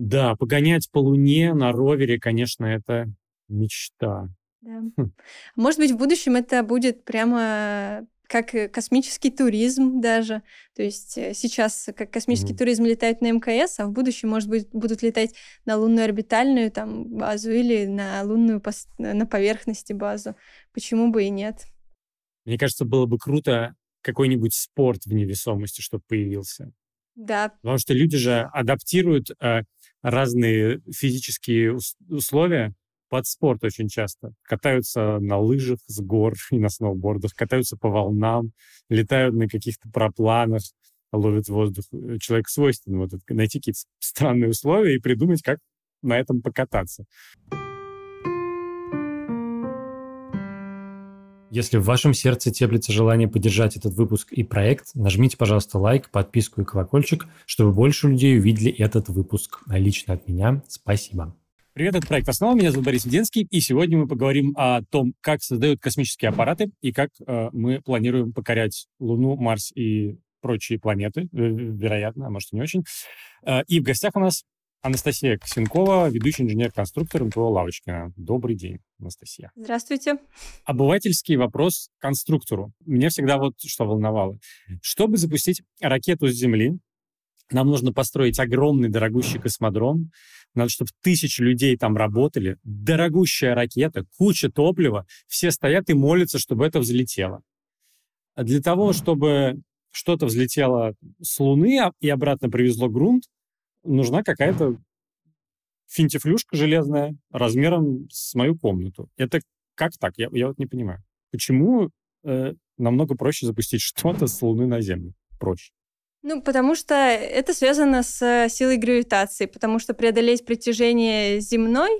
Да, погонять по Луне на ровере, конечно, это мечта. Да. Хм. Может быть, в будущем это будет прямо как э, космический туризм даже. То есть э, сейчас э, как космический mm-hmm. туризм летают на МКС, а в будущем, может быть, будут летать на лунную орбитальную там базу или на лунную пос- на поверхности базу. Почему бы и нет? Мне кажется, было бы круто какой-нибудь спорт в невесомости, чтобы появился. Да. Потому что люди же адаптируют э, разные физические условия под спорт очень часто. Катаются на лыжах с гор и на сноубордах, катаются по волнам, летают на каких-то пропланах, ловят воздух. Э, человек свойствен вот найти какие-то странные условия и придумать, как на этом покататься. Если в вашем сердце теплится желание поддержать этот выпуск и проект, нажмите, пожалуйста, лайк, подписку и колокольчик, чтобы больше людей увидели этот выпуск. А лично от меня спасибо. Привет, это проект «Основа». Меня зовут Борис Веденский, и сегодня мы поговорим о том, как создают космические аппараты и как э, мы планируем покорять Луну, Марс и прочие планеты, э, вероятно, а может и не очень. Э, и в гостях у нас Анастасия Косенкова, ведущий инженер-конструктор МТО Лавочкина. Добрый день, Анастасия. Здравствуйте. Обывательский вопрос к конструктору. Меня всегда вот что волновало. Чтобы запустить ракету с Земли, нам нужно построить огромный дорогущий космодром, надо, чтобы тысячи людей там работали, дорогущая ракета, куча топлива, все стоят и молятся, чтобы это взлетело. А для того, чтобы что-то взлетело с Луны а, и обратно привезло грунт, нужна какая-то финтифлюшка железная размером с мою комнату. Это как так? Я, я вот не понимаю. Почему э, намного проще запустить что-то с Луны на Землю? Проще. Ну, потому что это связано с силой гравитации, потому что преодолеть притяжение земной,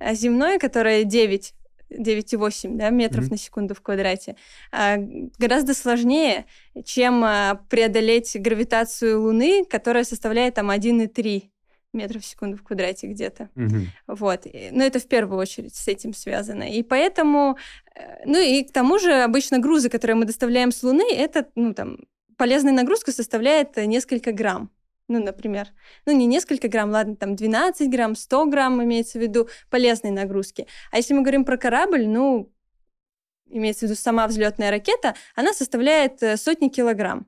а земное, которое 9 9,8 да, метров mm-hmm. на секунду в квадрате. А, гораздо сложнее, чем а, преодолеть гравитацию Луны, которая составляет там 1,3 метров в секунду в квадрате где-то. Угу. Вот. Но ну, это в первую очередь с этим связано. И поэтому... Э, ну и к тому же обычно грузы, которые мы доставляем с Луны, это, ну там, полезная нагрузка составляет несколько грамм ну, например, ну, не несколько грамм, ладно, там 12 грамм, 100 грамм имеется в виду полезные нагрузки. А если мы говорим про корабль, ну, имеется в виду сама взлетная ракета, она составляет э, сотни килограмм.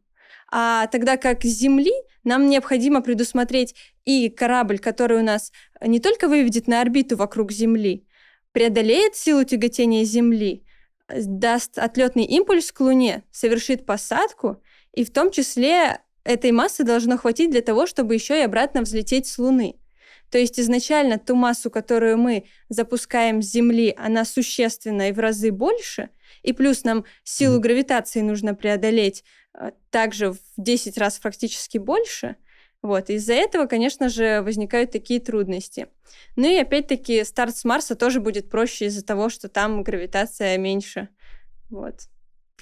А тогда как с Земли нам необходимо предусмотреть и корабль, который у нас не только выведет на орбиту вокруг Земли, преодолеет силу тяготения Земли, даст отлетный импульс к Луне, совершит посадку, и в том числе этой массы должно хватить для того, чтобы еще и обратно взлететь с Луны. То есть изначально ту массу, которую мы запускаем с Земли, она существенно и в разы больше, и плюс нам силу гравитации нужно преодолеть э, также в 10 раз практически больше. Вот, из-за этого, конечно же, возникают такие трудности. Ну и опять-таки старт с Марса тоже будет проще из-за того, что там гравитация меньше. Вот.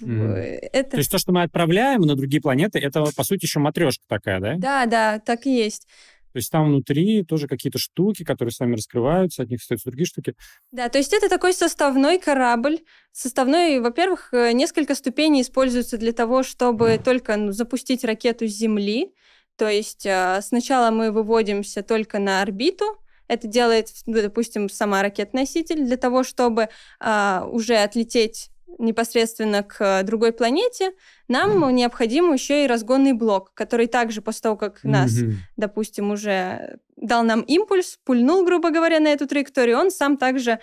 Это... То есть то, что мы отправляем на другие планеты, это, по сути, еще матрешка такая, да? Да, да, так и есть. То есть там внутри тоже какие-то штуки, которые сами раскрываются, от них стоят другие штуки. Да, то есть это такой составной корабль. Составной, во-первых, э, несколько ступеней используются для того, чтобы mm. только ну, запустить ракету с Земли. То есть э, сначала мы выводимся только на орбиту, это делает, допустим, сама ракет-носитель для того, чтобы э, уже отлететь непосредственно к другой планете, нам mm. необходим еще и разгонный блок, который также после того, как mm-hmm. нас, допустим, уже дал нам импульс, пульнул, грубо говоря, на эту траекторию, он сам также э,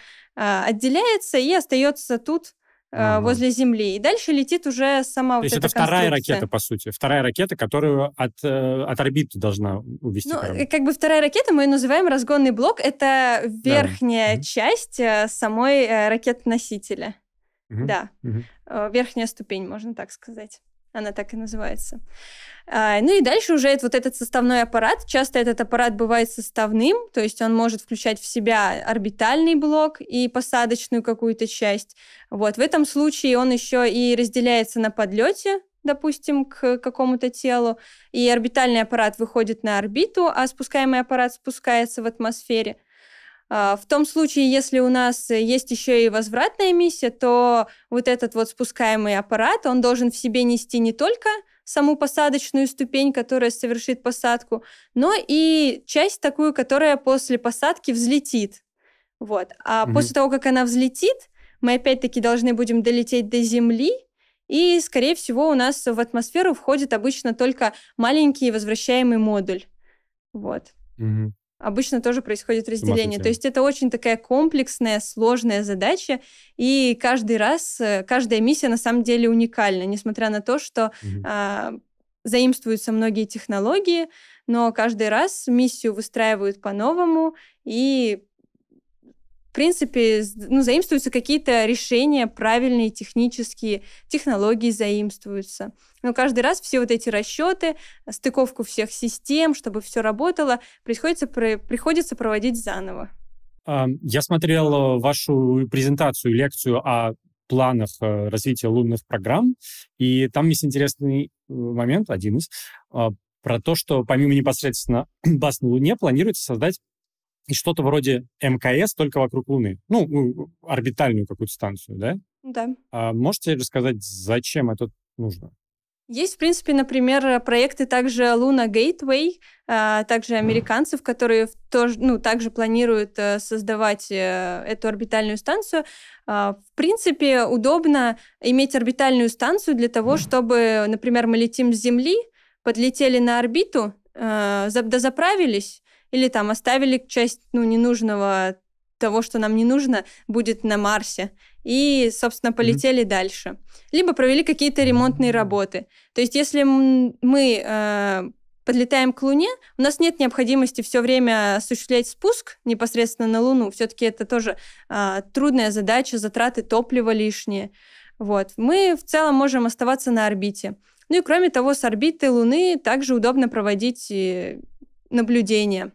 отделяется и остается тут э, возле Земли. И дальше летит уже сама То вот есть эта это вторая ракета, по сути. Вторая ракета, которую от, э, от орбиты должна увести Ну, э, как бы вторая ракета мы ее называем разгонный блок. Это верхняя да. часть э, самой ракет носителя Угу. Да. Угу. Верхняя ступень, можно так сказать. Она так и называется. А, ну и дальше уже вот этот составной аппарат. Часто этот аппарат бывает составным, то есть он может включать в себя орбитальный блок и посадочную какую-то часть. Вот в этом случае он еще и разделяется на подлете, допустим, к какому-то телу, и орбитальный аппарат выходит на орбиту, а спускаемый аппарат спускается в атмосфере. А, в том случае, если у нас есть еще и возвратная миссия, то вот этот вот спускаемый аппарат, он должен в себе нести не только саму посадочную ступень, которая совершит посадку, но и часть такую, которая после посадки взлетит. Вот. А угу. после того, как она взлетит, мы опять-таки должны будем долететь до Земли, и, скорее всего, у нас в атмосферу входит обычно только маленький возвращаемый модуль. Вот. Угу обычно тоже происходит разделение. То есть это очень такая комплексная, сложная задача, и каждый раз, э, каждая миссия на самом деле уникальна, несмотря на то, что угу. а, заимствуются многие технологии, но каждый раз миссию выстраивают по-новому и принципе, ну, заимствуются какие-то решения правильные, технические, технологии заимствуются. Но каждый раз все вот эти расчеты, стыковку всех систем, чтобы все работало, приходится, приходится проводить заново. А, я смотрел э, вашу презентацию, лекцию о планах э, развития лунных программ, и там есть интересный э, момент, один из, а, про то, что помимо непосредственно баз на Луне планируется создать и что-то вроде МКС только вокруг Луны. Ну, орбитальную какую-то станцию, да? Да. А можете рассказать, зачем это нужно? Есть, в принципе, например, проекты также Луна Гейтвей, также американцев, которые тоже, ну, также планируют э, создавать э, эту орбитальную станцию. А, в принципе, удобно иметь орбитальную станцию для того, чтобы, например, мы летим с Земли, подлетели на орбиту, э, дозаправились, или там оставили часть ну, ненужного того, что нам не нужно, будет на Марсе. И, собственно, полетели mm-hmm. дальше. Либо провели какие-то ремонтные работы. То есть, если мы э, подлетаем к Луне, у нас нет необходимости все время осуществлять спуск непосредственно на Луну. Все-таки это тоже э, трудная задача, затраты топлива лишние. Вот. Мы в целом можем оставаться на орбите. Ну и кроме того, с орбиты Луны также удобно проводить э, наблюдения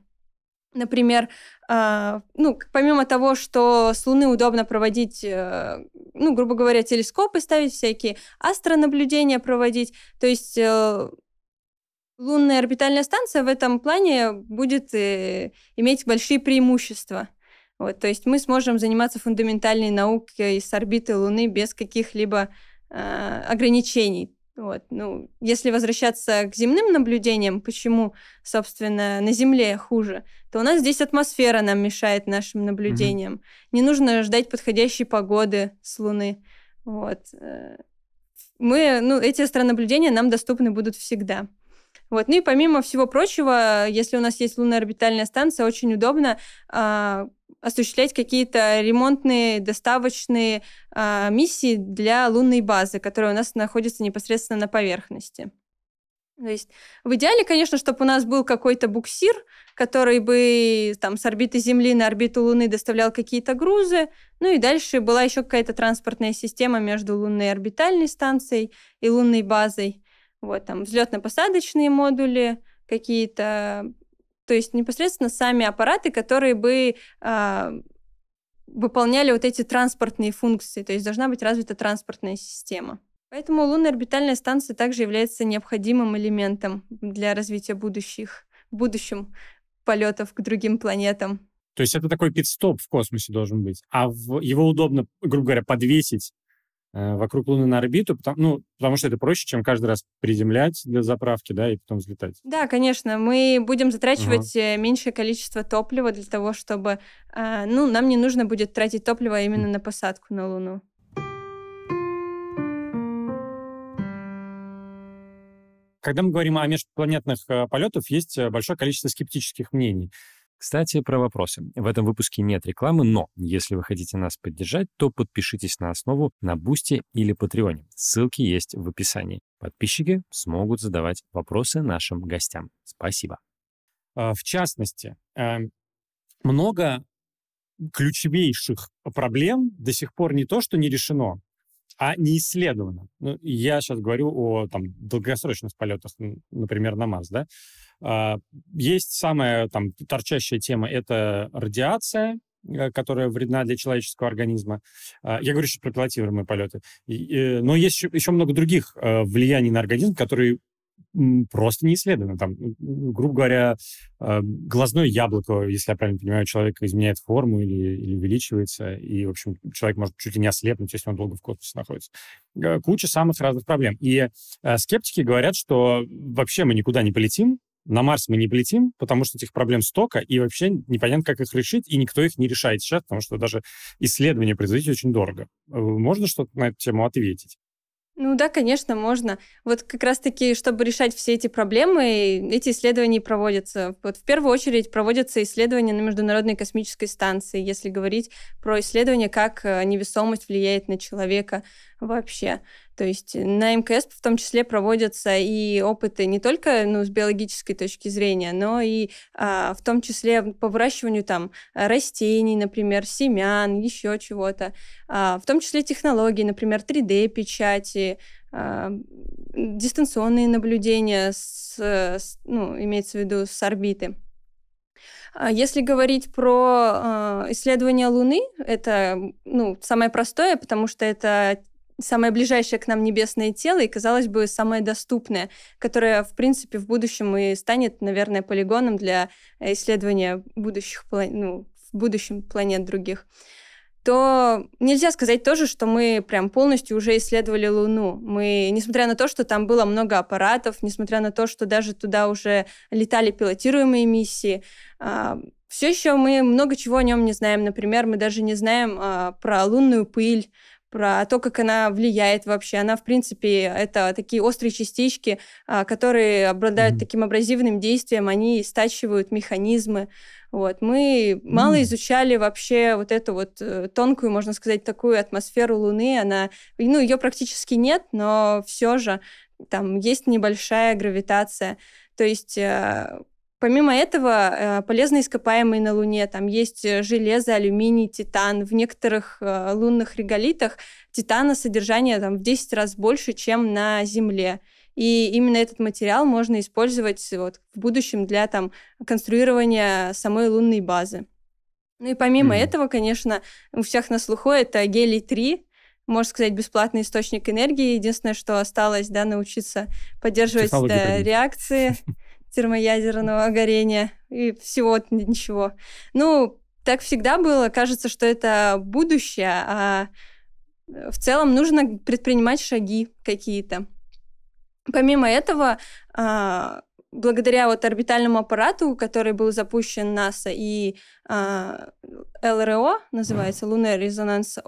Например, а, ну, помимо того, что с Луны удобно проводить, э, ну, грубо говоря, телескопы ставить всякие, астронаблюдения проводить, то есть э, лунная орбитальная станция в этом плане будет э, иметь большие преимущества. Вот, то есть мы сможем заниматься фундаментальной наукой с орбиты Луны без каких-либо ограничений. Вот. Ну, если возвращаться к земным наблюдениям, почему, собственно, на Земле хуже, то у нас здесь атмосфера нам мешает нашим наблюдениям. Mm-hmm. Не нужно ждать подходящей погоды с Луны. Вот. Э, мы, ну, эти astroнаблюдения нам доступны будут всегда. Вот. Ну и помимо всего прочего, если у нас есть лунная орбитальная станция, очень удобно а, осуществлять какие-то ремонтные, доставочные э, миссии для лунной базы, которая у нас находится непосредственно на поверхности. То есть в идеале, конечно, чтобы у нас был какой-то буксир, который бы там с орбиты Земли на орбиту Луны доставлял какие-то грузы, ну и дальше была еще какая-то транспортная система между лунной орбитальной станцией и лунной базой. Вот там взлетно-посадочные модули, какие-то то есть непосредственно сами аппараты, которые бы э, выполняли вот эти транспортные функции, то есть должна быть развита транспортная система. Поэтому лунная орбитальная станция также является необходимым элементом для развития будущих, в будущем полетов к другим планетам. То есть это такой пит-стоп в космосе должен быть. А в, его удобно, грубо говоря, подвесить Э, вокруг Луны на орбиту, потому, ну, потому что это проще, чем каждый раз приземлять для заправки, да, и потом взлетать. Да, конечно, мы будем затрачивать ага. Э, меньшее количество топлива для того, чтобы, а, ну, нам не нужно будет тратить топливо именно на посадку на Луну. Когда мы говорим о межпланетных э, полетах, есть большое количество скептических мнений. Кстати, про вопросы. В этом выпуске нет рекламы, но если вы хотите нас поддержать, то подпишитесь на основу на Бусти или Патреоне. Ссылки есть в описании. Подписчики смогут задавать вопросы нашим гостям. Спасибо. А, в частности, эм, много ключевейших проблем до сих пор не то, что не решено, а не исследовано. Ну, я сейчас говорю о там, долгосрочных полетах, например, на Марс. Да? А, есть самая там, торчащая тема — это радиация, э, которая вредна для человеческого организма. А, я говорю сейчас про пилотируемые полеты. Э, но есть еще, еще много других э, влияний на организм, которые просто не исследовано. Там, грубо говоря, а, глазное яблоко, если я правильно понимаю, человек изменяет форму или, или увеличивается, и, в общем, человек может чуть ли не ослепнуть, если он долго в космосе находится. Куча самых разных проблем. И а, скептики говорят, что вообще мы никуда не полетим, на Марс мы не полетим, потому что этих проблем столько, и вообще непонятно, как их решить, и никто их не решает сейчас, потому что даже исследование производить очень дорого. Э, можно что-то на эту тему ответить? Ну да, конечно, можно. Вот как раз-таки, чтобы решать все эти проблемы, эти исследования проводятся. Вот в первую очередь проводятся исследования на Международной космической станции, если говорить про исследования, как э, невесомость влияет на человека, вообще. То есть э, на МКС в том числе проводятся и опыты не только ну, с биологической точки зрения, но и а, в том числе по выращиванию там э, растений, например, семян, еще чего-то, а, в том числе технологий, например, 3D-печати, а, дистанционные наблюдения, с, э, с, ну, имеется в виду с орбиты. А если говорить про э, а, исследование Луны, это ну, самое простое, потому что это самое ближайшее к нам небесное тело и, казалось бы, самое доступное, которое, в принципе, в будущем и станет, наверное, полигоном для э, исследования будущих, ну, в будущем планет других то нельзя сказать тоже, что мы прям полностью уже исследовали Луну. Мы, несмотря на то, что там было много аппаратов, несмотря на то, что даже туда уже летали пилотируемые миссии, а, все еще мы много чего о нем не знаем. Например, мы даже не знаем а, про лунную пыль, про то, как она влияет вообще. Она, в принципе, это такие острые частички, а, которые обладают mm таким абразивным действием, они стачивают механизмы. Вот. Мы mm мало изучали вообще вот эту вот э, тонкую, можно сказать, такую атмосферу Луны. Она, ну, ее практически нет, но все же там есть небольшая гравитация. То есть э, Помимо этого, э, полезные ископаемые на Луне, там есть э, железо, алюминий, титан. В некоторых э, лунных реголитах титана содержание там, в 10 раз больше, чем на Земле. И именно этот материал можно использовать вот, в будущем для там, конструирования самой лунной базы. Ну и помимо mm. hmm этого, конечно, у всех на слуху это гелий-3, можно сказать, бесплатный источник энергии. Единственное, что осталось, да, научиться поддерживать да, реакции. термоядерного горения и всего ничего. Ну, так всегда было. Кажется, что это будущее, а в целом нужно предпринимать шаги какие-то. Помимо этого, а, благодаря вот орбитальному аппарату, который был запущен НАСА и а, ЛРО, называется Lunar Resonance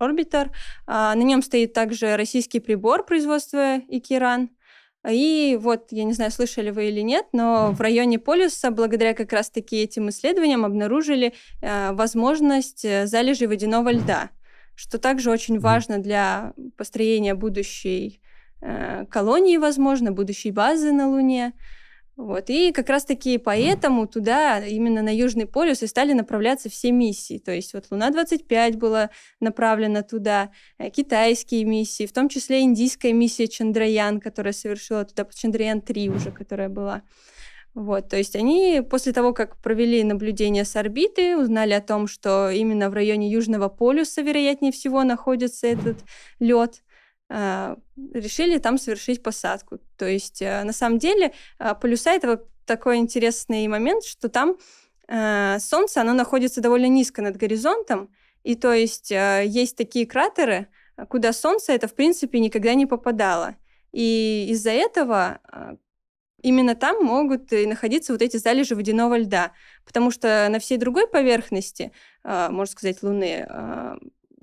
Orbiter, на нем стоит также российский прибор производства Икиран, и вот, я не знаю, слышали вы или нет, но в районе полюса, благодаря как раз-таки этим исследованиям, обнаружили э, возможность э, залежи водяного льда, что также очень важно для построения будущей э, колонии, возможно, будущей базы на Луне. Вот. И как раз-таки поэтому mm. туда, именно на Южный полюс, и стали направляться все миссии. То есть вот Луна-25 была направлена туда, э, китайские миссии, в том числе индийская миссия Чандраян, которая совершила туда, Чандраян-3 уже, которая была. Вот, то есть они после того, как провели наблюдение с орбиты, узнали о том, что именно в районе Южного полюса, вероятнее всего, находится этот лед. А, решили там совершить посадку. То есть, э, на самом деле, а, полюса — это вот такой интересный момент, что там э, солнце, оно находится довольно низко над горизонтом, и то есть э, есть такие кратеры, куда солнце это, в принципе, никогда не попадало. И из-за этого а, именно там могут и находиться вот эти залежи водяного льда, потому что на всей другой поверхности, можно сказать, Луны,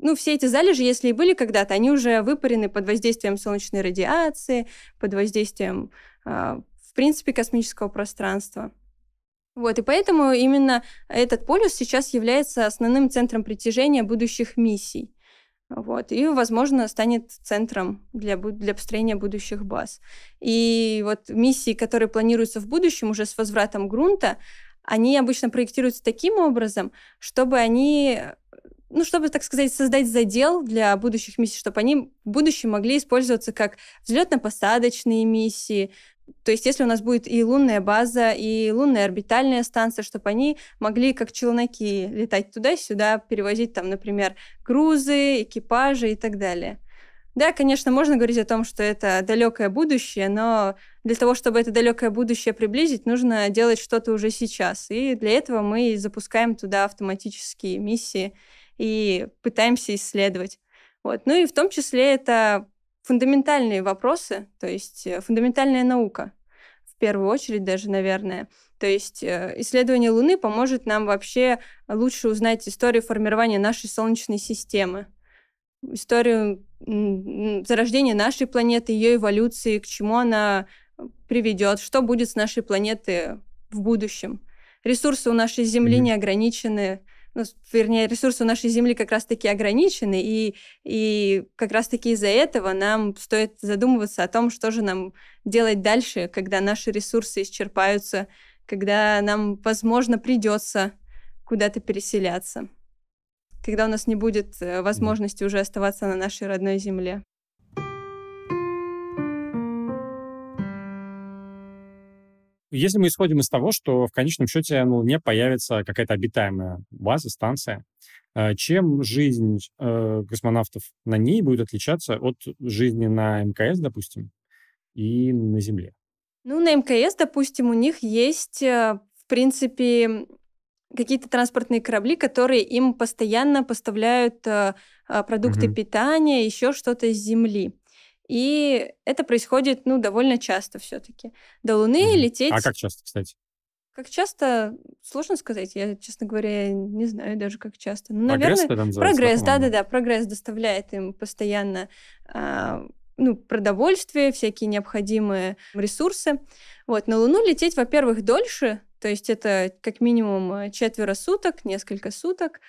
ну, все эти залежи, если и были когда-то, они уже выпарены под воздействием солнечной радиации, под воздействием, а, в принципе, космического пространства. Вот, и поэтому именно этот полюс сейчас является основным центром притяжения будущих миссий. Вот, и, возможно, станет центром для, для построения будущих баз. И вот миссии, которые планируются в будущем уже с возвратом грунта, они обычно проектируются таким образом, чтобы они ну, чтобы, так сказать, создать задел для будущих миссий, чтобы они в будущем могли использоваться как взлетно-посадочные миссии. То есть, если у нас будет и лунная база, и лунная орбитальная станция, чтобы они могли как челноки летать туда-сюда, перевозить там, например, грузы, экипажи и так далее. Да, конечно, можно говорить о том, что это далекое будущее, но для того, чтобы это далекое будущее приблизить, нужно делать что-то уже сейчас. И для этого мы запускаем туда автоматические миссии и пытаемся исследовать. Вот. Ну и в том числе это фундаментальные вопросы, то есть э, фундаментальная наука в первую очередь даже, наверное. То есть э, исследование Луны поможет нам вообще лучше узнать историю формирования нашей Солнечной системы, историю зарождения нашей планеты, ее эволюции, к чему она приведет, что будет с нашей планетой в будущем. Ресурсы у нашей Земли mm-hmm. не ограничены, ну, вернее, ресурсы нашей Земли как раз-таки ограничены, и, и как раз-таки из-за этого нам стоит задумываться о том, что же нам делать дальше, когда наши ресурсы исчерпаются, когда нам, возможно, придется куда-то переселяться, когда у нас не будет э, возможности уже оставаться на нашей родной земле. Если мы исходим из того, что в конечном счете на ну, Луне появится какая-то обитаемая база, станция, э, чем жизнь э, космонавтов на ней будет отличаться от жизни на МКС, допустим, и на Земле? Ну, на МКС, допустим, у них есть, э, в принципе, какие-то транспортные корабли, которые им постоянно поставляют продукты угу. питания, еще что-то из Земли. И это происходит, ну, довольно часто все-таки. До Луны mm-hmm. лететь... А как часто, кстати? Как часто, сложно сказать, я, честно говоря, не знаю даже, как часто. Ну, прогресс, наверное, прогресс, да-да-да, прогресс доставляет им постоянно а, ну, продовольствие, всякие необходимые ресурсы. Вот, на Луну лететь, во-первых, дольше, то есть это как минимум э, четверо суток, несколько суток.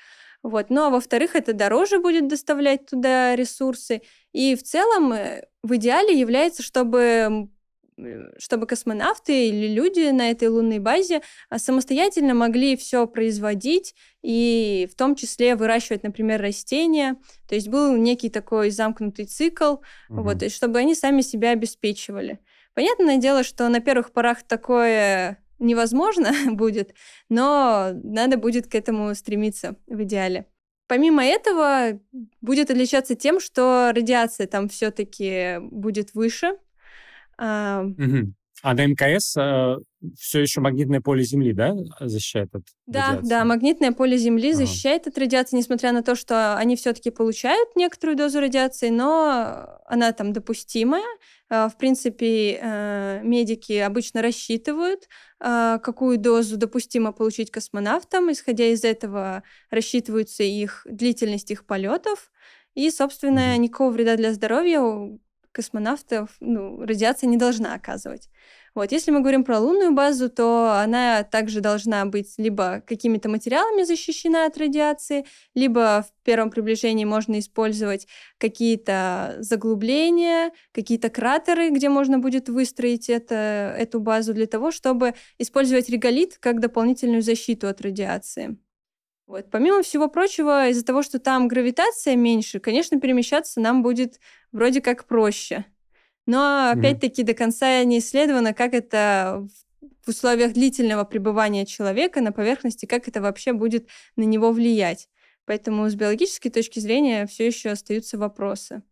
Вот. Ну а во-вторых, это дороже будет доставлять туда ресурсы. И в целом э, в идеале является, чтобы э, чтобы космонавты или люди на этой лунной базе а, самостоятельно могли все производить и в том числе выращивать, например, растения. То есть был некий такой замкнутый цикл, угу. вот, и чтобы они сами себя обеспечивали. Понятное дело, что на первых порах такое невозможно будет, но надо будет к этому стремиться в идеале. Помимо этого, будет отличаться тем, что радиация там все-таки будет выше. Угу. А на МКС э, все еще магнитное поле Земли, да, защищает от да, радиации? Да, магнитное поле Земли ага. защищает от радиации, несмотря на то, что они все-таки получают некоторую дозу радиации, но она там допустимая. Э, в принципе, э, медики обычно рассчитывают, э, какую дозу допустимо получить космонавтам. Исходя из этого, рассчитываются их длительность их полетов. И, собственно, никакого вреда для здоровья космонавтов ну, радиация не должна оказывать. Вот. Если мы говорим про лунную базу, то она также должна быть либо какими-то материалами защищена от радиации, либо в первом приближении можно использовать какие-то заглубления, какие-то кратеры, где можно будет выстроить это, эту базу для того, чтобы использовать реголит как дополнительную защиту от радиации. Вот. Помимо всего прочего, из-за того, что там гравитация меньше, конечно, перемещаться нам будет вроде как проще. Но опять-таки до конца не исследовано, как это в условиях длительного пребывания человека на поверхности, как это вообще будет на него влиять. Поэтому с биологической точки зрения все еще остаются вопросы.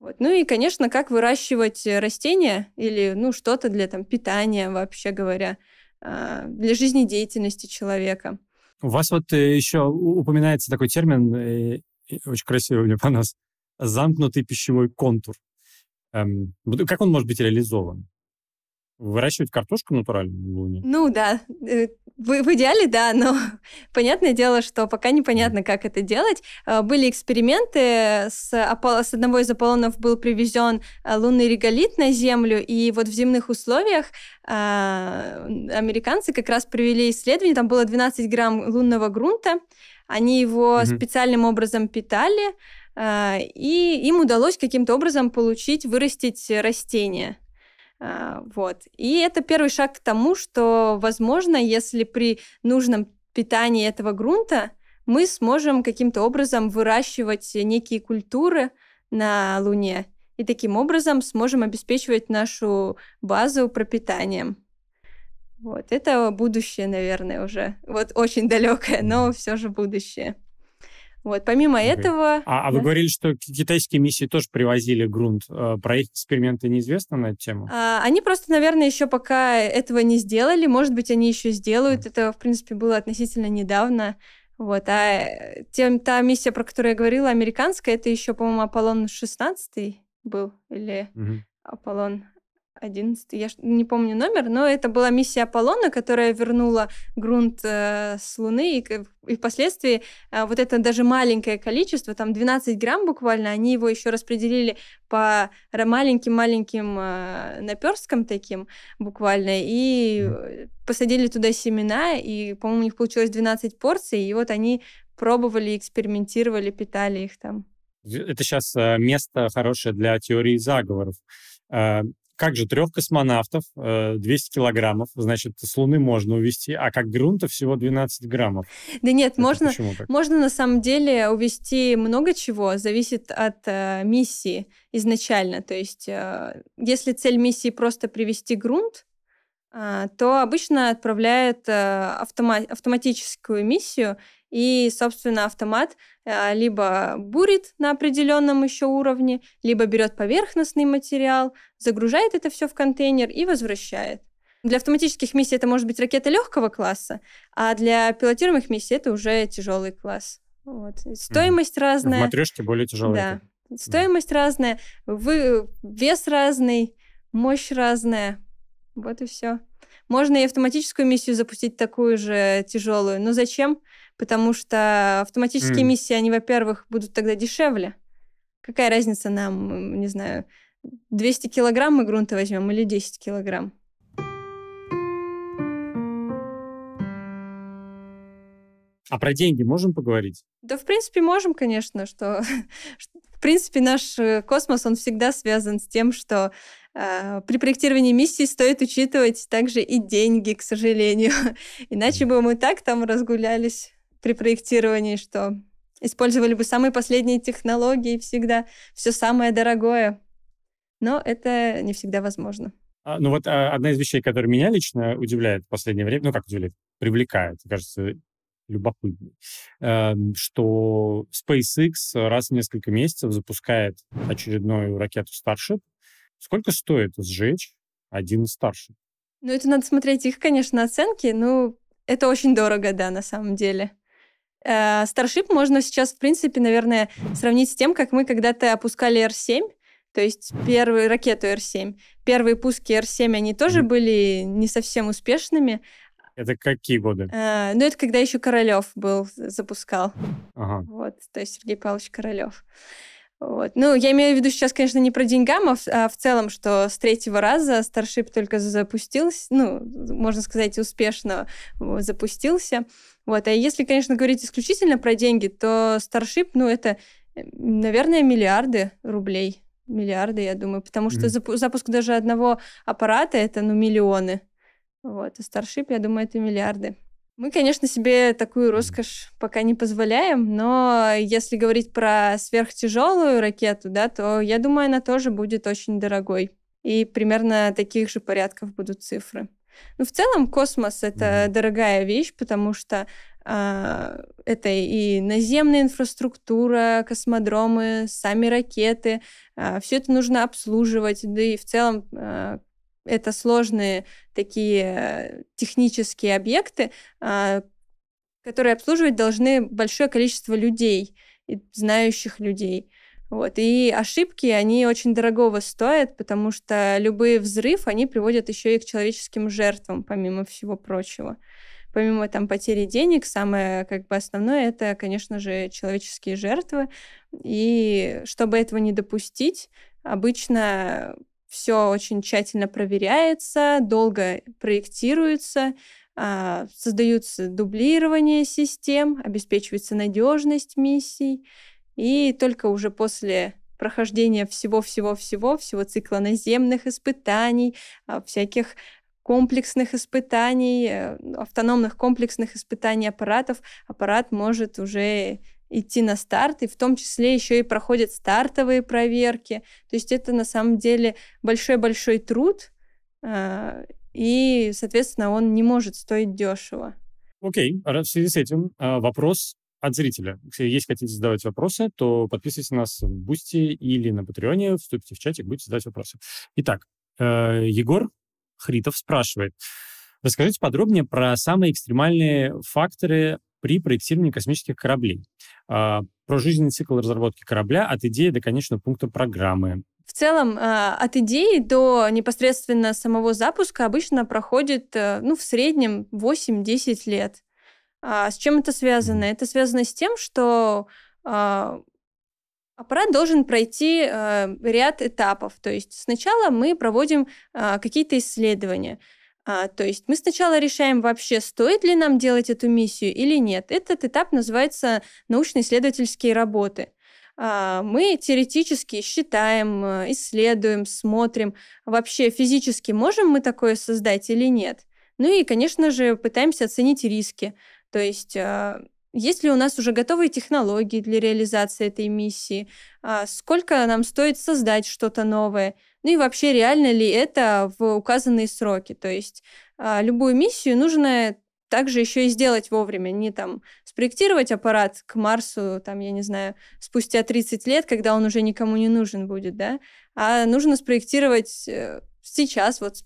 Вот. Ну и, конечно, как выращивать э, растения или ну, что-то для там, питания, вообще говоря, а, для жизнедеятельности человека – у вас вот э, еще упоминается такой термин, э, очень красиво мне понравился, замкнутый пищевой контур. Эм, как он может быть реализован? Выращивать картошку натуральную на Луне? Ну да, э, в, в идеале да, но понятное дело, что пока непонятно, как это делать. Э, были эксперименты, с, с одного из Аполлонов был привезен э, лунный реголит на Землю, и вот в земных условиях а, американцы как раз провели исследование, там было 12 грамм лунного грунта, они его угу. специальным образом питали, а, и им удалось каким-то образом получить, вырастить растения. А, вот. И это первый шаг к тому, что, возможно, если при нужном питании этого грунта мы сможем каким-то образом выращивать некие культуры на Луне и таким образом сможем обеспечивать нашу базу пропитанием. Вот это будущее, наверное, уже. Вот очень далекое, но все же будущее. Вот, помимо okay. этого... А, а вы да. говорили, что китайские миссии тоже привозили грунт. Э, про их эксперименты неизвестно на эту тему? А, они просто, наверное, еще пока этого не сделали. Может быть, они еще сделают. Mm. Это, в принципе, было относительно недавно. Вот, а тем, та миссия, про которую я говорила, американская, это еще, по-моему, Аполлон 16 был или mm-hmm. Аполлон 11, я не помню номер, но это была миссия Аполлона, которая вернула грунт э, с Луны, и, и впоследствии э, вот это даже маленькое количество, там 12 грамм буквально, они его еще распределили по маленьким-маленьким э, наперсткам таким буквально, и посадили туда семена, и, по-моему, у них получилось 12 порций, и вот они пробовали, экспериментировали, питали их там. Это сейчас э, место хорошее для теории заговоров э, как же трех космонавтов, 200 э, килограммов, значит, с Луны можно увезти, а как грунта всего 12 граммов. Да нет, Это можно, можно на самом деле увезти много чего, зависит от э, миссии изначально. То есть, э, если цель миссии просто привезти грунт, э, то обычно отправляют э, автоматическую миссию, и, собственно, автомат э, либо бурит на определенном еще уровне, либо берет поверхностный материал, загружает это все в контейнер и возвращает. Для автоматических миссий это может быть ракета легкого класса, а для пилотируемых миссий это уже тяжелый класс. Вот. Ну, стоимость mm. разная. В матрешке более тяжелая. Да. Стоимость mm. разная, вы... вес разный, мощь разная. Вот и все. Можно и автоматическую миссию запустить такую же тяжелую. Но зачем? Потому что автоматические mm. миссии, они, во-первых, будут тогда дешевле. Какая разница нам, не знаю, 200 килограмм мы грунта возьмем или 10 килограмм? А про деньги можем поговорить? Да, в принципе, можем, конечно, что... В принципе, наш э, космос, он всегда связан с тем, что а, при проектировании миссии стоит учитывать также и деньги, к сожалению. Иначе бы мы так там разгулялись при проектировании, что использовали бы самые последние технологии всегда, все самое дорогое. Но это не всегда возможно. А, ну вот а, одна из вещей, которая меня лично удивляет в последнее время, ну как удивляет, привлекает, кажется, любопытный, э, что SpaceX раз в несколько месяцев запускает очередную ракету Starship, Сколько стоит сжечь один старший? Ну, это надо смотреть их, конечно, оценки. Ну, это очень дорого, да, на самом деле. Starship э, можно сейчас, в принципе, наверное, сравнить с тем, как мы когда-то опускали R7, то есть первую ракету R7. Первые пуски R7, они тоже mm. были не совсем успешными. Это какие годы? А, ну, это когда еще Королев был, запускал. Ага. Вот, то есть Сергей Павлович Королев. Вот. Ну, я имею в виду сейчас, конечно, не про деньгам, а в, целом, что с третьего раза Starship только запустился, ну, можно сказать, успешно запустился. Вот. А если, конечно, говорить исключительно про деньги, то Starship, ну, это, э, наверное, миллиарды рублей. Миллиарды, я думаю, потому что mm-hmm. запуск даже одного аппарата это, ну, миллионы. Вот. А Starship, я думаю, это миллиарды. Мы, конечно, себе такую роскошь пока не позволяем, но если говорить про сверхтяжелую ракету, да, то я думаю, она тоже будет очень дорогой. И примерно таких же порядков будут цифры. Ну, в целом, космос это дорогая вещь, потому что э, это и наземная инфраструктура, космодромы, сами ракеты. Э, а, все это нужно обслуживать. Да и в целом э, это сложные такие технические объекты, а, которые обслуживать должны большое количество людей, знающих людей. Вот. И ошибки, они очень дорогого стоят, потому что любые взрыв, они приводят еще и к человеческим жертвам, помимо всего прочего. Помимо там потери денег, самое как бы основное, это, конечно же, человеческие жертвы. И чтобы этого не допустить, обычно все очень тщательно проверяется, долго проектируется, а, создаются дублирование систем, обеспечивается надежность миссий, и только уже после прохождения всего-всего-всего, всего цикла наземных испытаний, а, всяких комплексных испытаний, э, автономных комплексных испытаний аппаратов, аппарат может уже идти на старт, и в том числе еще и проходят стартовые проверки. То есть это на самом деле большой-большой труд, а, и, соответственно, он не может стоить дешево. Окей, okay. А в связи с этим а, вопрос от зрителя. Если есть хотите задавать вопросы, то подписывайтесь на нас в Бусти или на Патреоне, вступите в чатик, будете задавать вопросы. Итак, э, Егор Хритов спрашивает. Расскажите подробнее про самые экстремальные факторы при проектировании космических кораблей. А, про жизненный цикл разработки корабля от идеи до конечного пункта программы. В целом, а, от идеи до непосредственно самого запуска обычно проходит э, ну, в среднем 8-10 лет. А, с чем это связано? Это связано с тем, что Аппарат должен пройти э, ряд этапов. То есть сначала мы проводим какие-то исследования. А, то есть мы сначала решаем вообще, стоит ли нам делать эту миссию или нет. Этот этап называется научно-исследовательские работы. А, мы теоретически считаем, э, исследуем, смотрим, вообще физически можем мы такое создать или нет. Ну и, конечно же, пытаемся оценить риски. То есть а, есть ли у нас уже готовые технологии для реализации этой миссии? А сколько нам стоит создать что-то новое? Ну и вообще, реально ли это в указанные сроки? То есть а, любую миссию нужно также еще и сделать вовремя, не там спроектировать аппарат к Марсу, там, я не знаю, спустя 30 лет, когда он уже никому не нужен будет, да, а нужно спроектировать э, сейчас, вот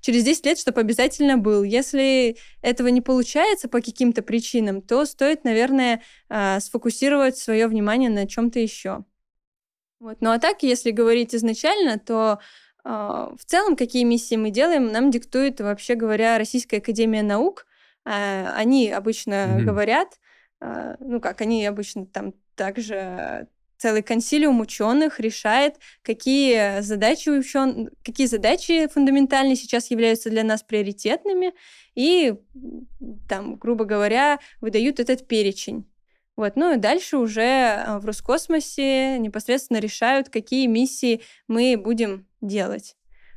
через 10 лет, чтобы обязательно был. Если этого не получается по каким-то причинам, то стоит, наверное, а, сфокусировать свое внимание на чем-то еще. Вот. Ну а так, если говорить изначально, то э, в целом, какие миссии мы делаем, нам диктует, вообще говоря, Российская Академия Наук. Э, они обычно mm-hmm. говорят, э, ну как, они обычно там также целый консилиум ученых решает, какие задачи, учен... какие задачи фундаментальные сейчас являются для нас приоритетными, и, там, грубо говоря, выдают этот перечень. Вот. Ну и дальше уже э, в Роскосмосе непосредственно решают, какие миссии мы будем делать.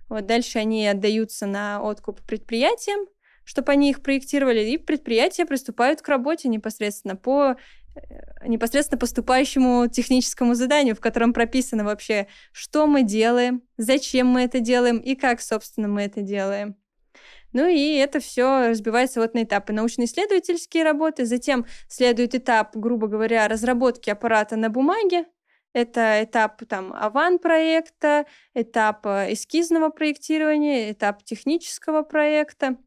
Вот дальше они отдаются на откуп предприятиям, чтобы они их проектировали, и предприятия приступают к работе непосредственно по Э, непосредственно поступающему техническому заданию, в котором прописано вообще, что мы делаем, зачем мы это делаем и как, собственно, мы это делаем. Ну и это все разбивается вот на этапы. Научно-исследовательские работы, затем следует этап, грубо говоря, разработки аппарата на бумаге, это этап там аван-проекта, этап э, эскизного проектирования, этап технического проекта.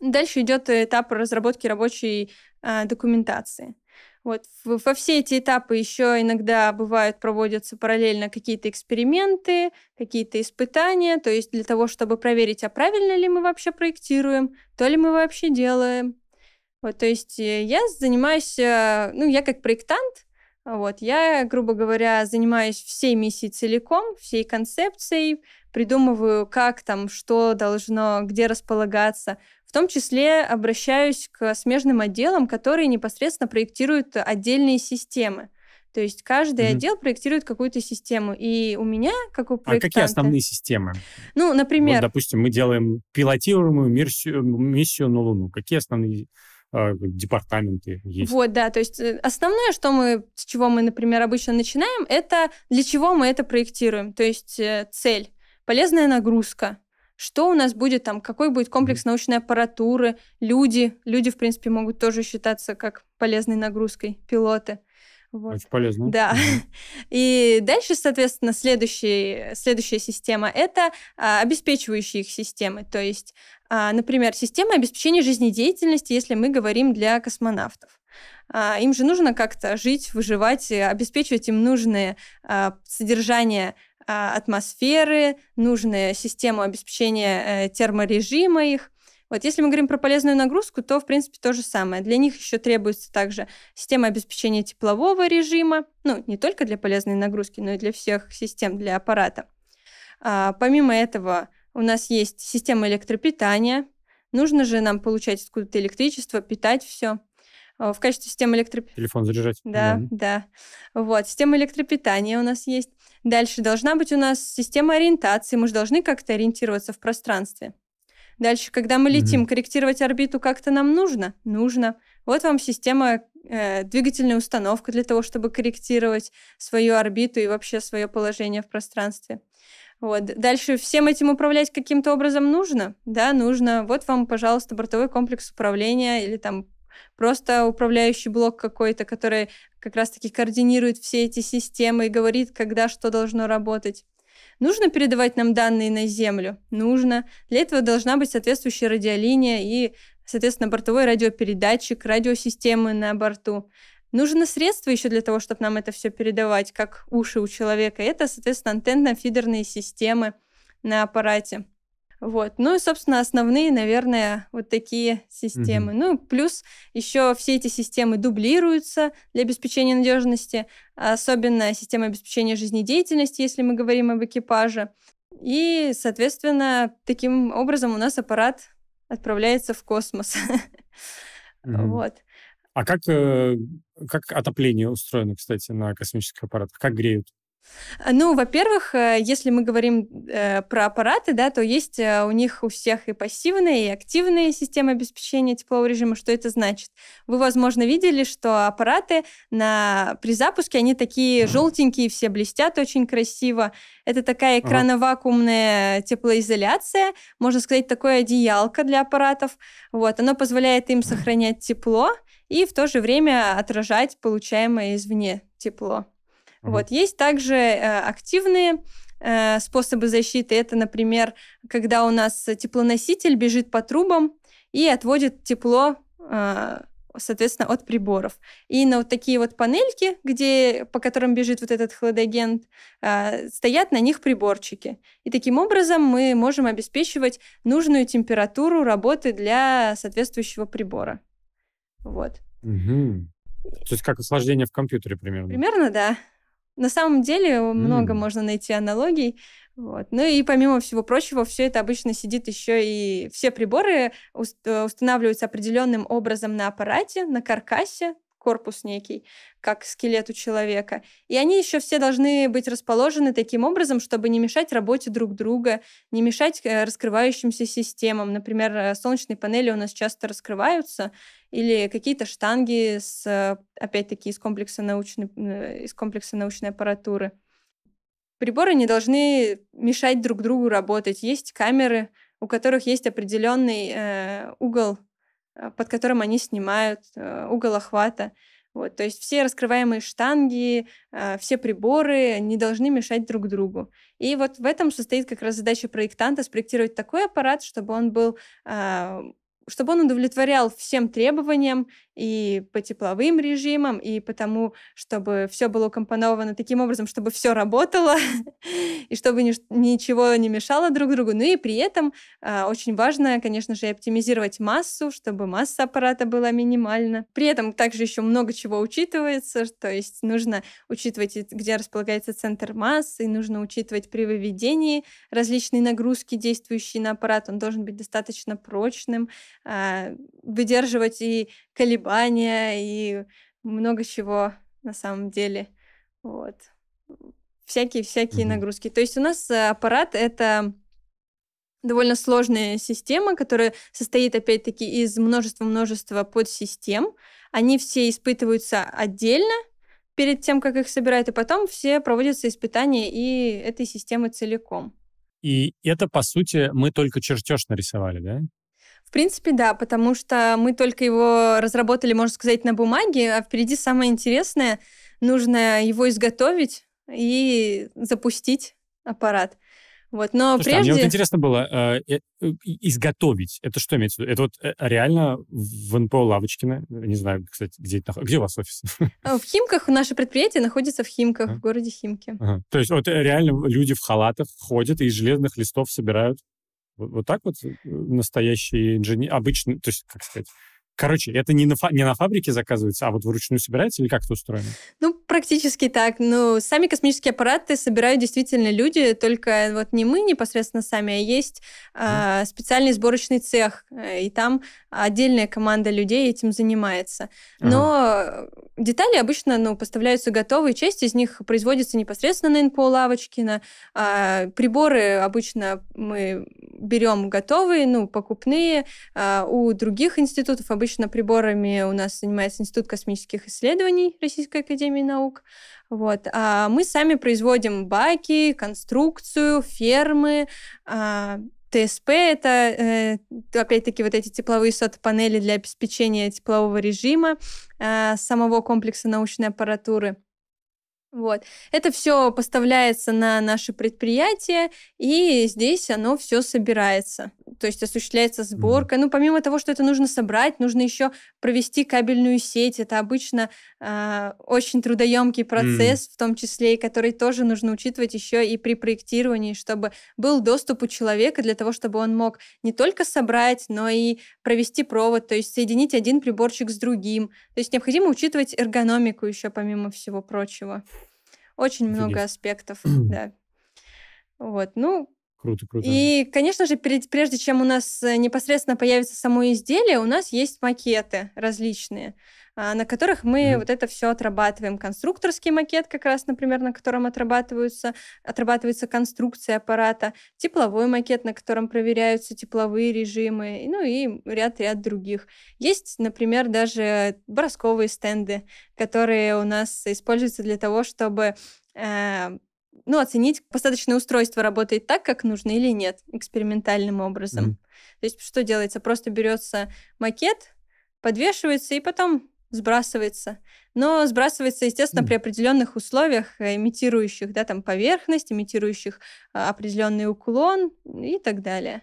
Дальше идет этап разработки рабочей э, документации. Вот. Во все эти этапы еще иногда бывают проводятся параллельно какие-то эксперименты, какие-то испытания, то есть для того, чтобы проверить, а правильно ли мы вообще проектируем, то ли мы вообще делаем. Вот, то есть э, я занимаюсь, э, ну, я как проектант, вот, я, грубо говоря, занимаюсь всей миссией целиком, всей концепцией, придумываю, как там, что должно, где располагаться. В том числе обращаюсь к смежным отделам, которые непосредственно проектируют отдельные системы. То есть каждый mm-hmm. отдел проектирует какую-то систему. И у меня, как у проектанта... А какие основные системы? Ну, например... Вот, допустим, мы делаем пилотируемую миссию, на Луну. Какие основные а, департаменты есть. Вот, да, то есть э, основное, что мы, с чего мы, например, обычно начинаем, это для чего мы это проектируем, то есть э, цель, полезная нагрузка, что у нас будет там, какой будет комплекс научной аппаратуры, люди. Люди, в принципе, могут тоже считаться как полезной нагрузкой пилоты. Вот. Очень полезно. Да. И дальше, соответственно, следующий, следующая система — это а, обеспечивающие их системы. То есть, а, например, система обеспечения жизнедеятельности, если мы говорим для космонавтов. А, им же нужно как-то жить, выживать, э, обеспечивать им нужные а, содержание а, атмосферы, нужную систему обеспечения э, терморежима их. Вот если мы говорим про полезную нагрузку, то, в принципе, то же самое. Для них еще требуется также система обеспечения теплового режима, ну, не только для полезной нагрузки, но и для всех систем, для аппарата. А, помимо этого, у нас есть система электропитания. Нужно же нам получать откуда-то электричество, питать все. А, в качестве системы электропитания... Телефон заряжать. Да, да, да. Вот, система электропитания у нас есть. Дальше должна быть у нас система ориентации, мы же должны как-то ориентироваться в пространстве. Дальше, когда мы летим, mm-hmm. корректировать орбиту как-то нам нужно? Нужно. Вот вам система, э, двигательная установка для того, чтобы корректировать свою орбиту и вообще свое положение в пространстве. Вот. Дальше всем этим управлять каким-то образом нужно? Да, нужно. Вот вам, пожалуйста, бортовой комплекс управления или там просто управляющий блок какой-то, который как раз-таки координирует все эти системы и говорит, когда что должно работать. Нужно передавать нам данные на Землю? Нужно. Для этого должна быть соответствующая радиолиния и, соответственно, бортовой радиопередатчик, радиосистемы на борту. Нужно средства еще для того, чтобы нам это все передавать, как уши у человека. Это, соответственно, антенно-фидерные системы на аппарате. Вот. Ну и, собственно, основные, наверное, вот такие системы. Угу. Ну, плюс еще все эти системы дублируются для обеспечения надежности, особенно система обеспечения жизнедеятельности, если мы говорим об экипаже. И, соответственно, таким образом у нас аппарат отправляется в космос. Вот. А как, э, как отопление устроено, кстати, на космических аппаратах? Как греют? Ну, во-первых, э, если мы говорим э, про аппараты, да, то есть э, у них у всех и пассивные, и активные системы обеспечения теплового режима. Что это значит? Вы, возможно, видели, что аппараты на... при запуске, они такие желтенькие, все блестят очень красиво. Это такая экрановакуумная теплоизоляция, можно сказать, такое одеялко для аппаратов. Вот, оно позволяет им сохранять тепло и в то же время отражать получаемое извне тепло. Вот. Есть также э, активные э, способы защиты. Это, например, когда у нас теплоноситель бежит по трубам и отводит тепло э, соответственно, от приборов. И на вот такие вот панельки, где, по которым бежит вот этот хладагент, э, стоят на них приборчики. И таким образом мы можем обеспечивать нужную температуру работы для соответствующего прибора. Вот. Угу. То есть как охлаждение в компьютере примерно? Примерно, да. На самом деле mm. много можно найти аналогий. Вот. Ну и помимо всего прочего, все это обычно сидит еще и все приборы уст э, устанавливаются определенным образом на аппарате, на каркасе, корпус некий, как скелет у человека. И они еще все должны быть расположены таким образом, чтобы не мешать работе друг друга, не мешать э, раскрывающимся системам. Например, э, солнечные панели у нас часто раскрываются, или какие-то штанги с, э, опять-таки, из комплекса, научной, э, из комплекса научной аппаратуры. Приборы не должны мешать друг другу работать. Есть камеры, у которых есть определенный э, угол, э, под которым они снимают, э, угол охвата. Вот, то есть все раскрываемые штанги, э, все приборы не должны мешать друг другу. И вот в этом состоит как раз задача проектанта спроектировать такой аппарат, чтобы он был чтобы он удовлетворял всем требованиям и по тепловым режимам, и потому, чтобы все было компоновано таким образом, чтобы все работало, и чтобы ни, ничего не мешало друг другу. Ну и при этом а, очень важно, конечно же, оптимизировать массу, чтобы масса аппарата была минимальна. При этом также еще много чего учитывается, то есть нужно учитывать, где располагается центр массы, нужно учитывать при выведении различные нагрузки, действующие на аппарат, он должен быть достаточно прочным, а, выдерживать и колебания и много чего на самом деле. Вот. Всякие-всякие mm-hmm. нагрузки. То есть у нас э, аппарат — это довольно сложная система, которая состоит, опять-таки, из множества-множества подсистем. Они все испытываются отдельно перед тем, как их собирают, и потом все проводятся испытания и этой системы целиком. И это, по сути, мы только чертеж нарисовали, да? В принципе, да, потому что мы только его разработали, можно сказать, на бумаге, а впереди самое интересное. Нужно его изготовить и запустить аппарат. Вот, но Слушайте, прежде... а мне вот интересно было, э, э, э изготовить, это что имеется в виду? Это вот э, реально в НПО Лавочкина, не знаю, кстати, где, это, где у вас офис? Э, в Химках, наше предприятие находится в Химках, а? в городе Химки. Ага. То есть вот реально люди в халатах ходят и из железных листов собирают вот, вот так вот э, настоящий инженер, обычный, то есть, как сказать, Короче, это не на, фа- не на фабрике заказывается, а вот вручную собирается или как это устроено? Ну, практически так. Ну, сами космические аппараты собирают действительно люди, только вот не мы непосредственно сами, а есть э, специальный сборочный цех, э, и там отдельная команда людей этим занимается. Но ага. детали обычно ну, поставляются готовые, часть из них производится непосредственно на НПО Лавочкина. Э, приборы обычно мы берем готовые, ну, покупные. Э, у других институтов обычно приборами у нас занимается Институт космических исследований Российской Академии наук наук. Вот. А мы сами производим баки, конструкцию, фермы, а, ТСП — это, э, опять-таки, вот эти тепловые сотопанели для обеспечения теплового режима э, самого комплекса научной аппаратуры — вот. Это все поставляется на наши предприятия, и здесь оно все собирается. То есть осуществляется сборка. Mm-hmm. Ну, помимо того, что это нужно собрать, нужно еще провести кабельную сеть. Это обычно э, очень трудоемкий процесс, mm-hmm. в том числе и который тоже нужно учитывать еще и при проектировании, чтобы был доступ у человека для того, чтобы он мог не только собрать, но и провести провод, то есть соединить один приборчик с другим. То есть необходимо учитывать эргономику еще помимо всего прочего. Очень много аспектов, да. Вот, ну, Круто, круто. И, конечно же, перед, прежде чем у нас э, непосредственно появится само изделие, у нас есть макеты различные, а, на которых мы mm вот это все отрабатываем. Конструкторский макет, как раз, например, на котором отрабатываются, отрабатывается конструкция аппарата, тепловой макет, на котором проверяются тепловые режимы, ну и ряд-ряд других. Есть, например, даже бросковые стенды, которые у нас используются для того, чтобы э, ну, оценить, посадочное устройство работает так, как нужно или нет, экспериментальным образом. mm То есть что делается? Просто берется макет, подвешивается и потом сбрасывается. Но сбрасывается, естественно, mm при определенных условиях, э, имитирующих да, там, поверхность, имитирующих а, определенный уклон и так далее.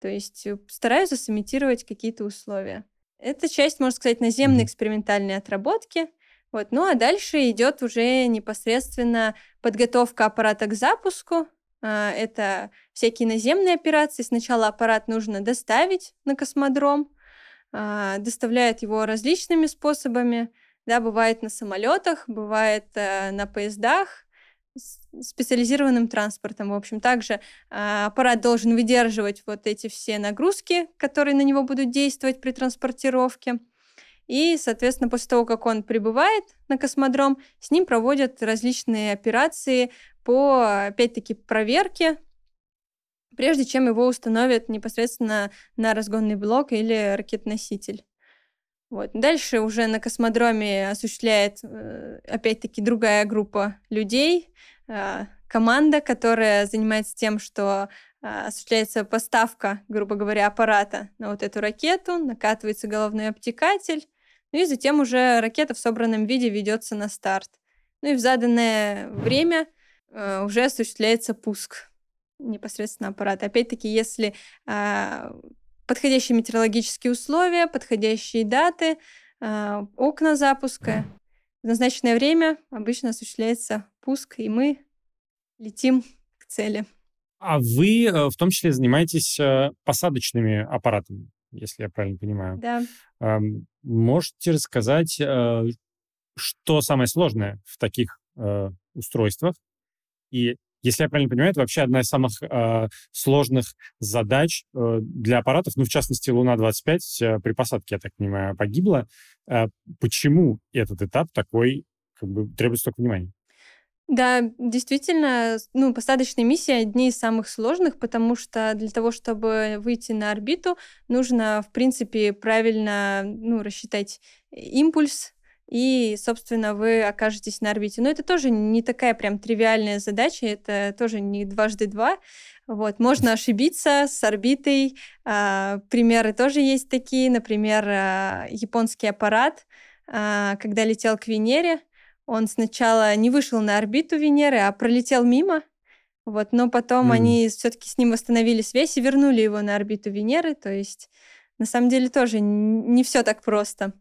То есть э, стараются сымитировать какие-то условия. Это часть, можно сказать, наземной mm экспериментальной отработки – вот. Ну а дальше идет уже непосредственно подготовка аппарата к запуску. А, это всякие наземные операции. Сначала аппарат нужно доставить на космодром. А, доставляют его различными способами. Да, бывает на самолетах, бывает э, на поездах, специализированным транспортом. В общем, также а, аппарат должен выдерживать вот эти все нагрузки, которые на него будут действовать при транспортировке. И, соответственно, после того, как он прибывает на космодром, с ним проводят различные операции по, опять-таки, проверке, прежде чем его установят непосредственно на разгонный блок или ракетноситель. Вот. Дальше уже на космодроме осуществляет, э, опять-таки, другая группа людей, э, команда, которая занимается тем, что э, осуществляется поставка, грубо говоря, аппарата на вот эту ракету, накатывается головной обтекатель, ну и затем уже ракета в собранном виде ведется на старт. Ну и в заданное время э, уже осуществляется пуск непосредственно аппарата. Опять-таки, если э, подходящие метеорологические условия, подходящие даты, э, окна запуска, в назначенное время обычно осуществляется пуск, и мы летим к цели. А вы э, в том числе занимаетесь э, посадочными аппаратами, если я правильно понимаю. Да. Можете рассказать, э, что самое сложное в таких э, устройствах? И если я правильно понимаю, это вообще одна из самых э, сложных задач для аппаратов. Ну, в частности, Луна-25 э, при посадке, я так понимаю, погибла. почему этот этап такой, как бы, требует столько внимания? Да, действительно, ну, посадочные миссии одни из самых сложных, потому что для того, чтобы выйти на орбиту, нужно, в принципе, правильно ну, рассчитать импульс, и, собственно, вы окажетесь на орбите. Но это тоже не такая прям тривиальная задача, это тоже не дважды два. Вот, можно ошибиться с орбитой. А, примеры тоже есть такие. Например, а, японский аппарат, а, когда летел к Венере, он сначала не вышел на орбиту Венеры, а пролетел мимо. Вот, но потом mm. они все-таки с ним восстановили связь и вернули его на орбиту Венеры. То есть, на самом деле, тоже не все так просто.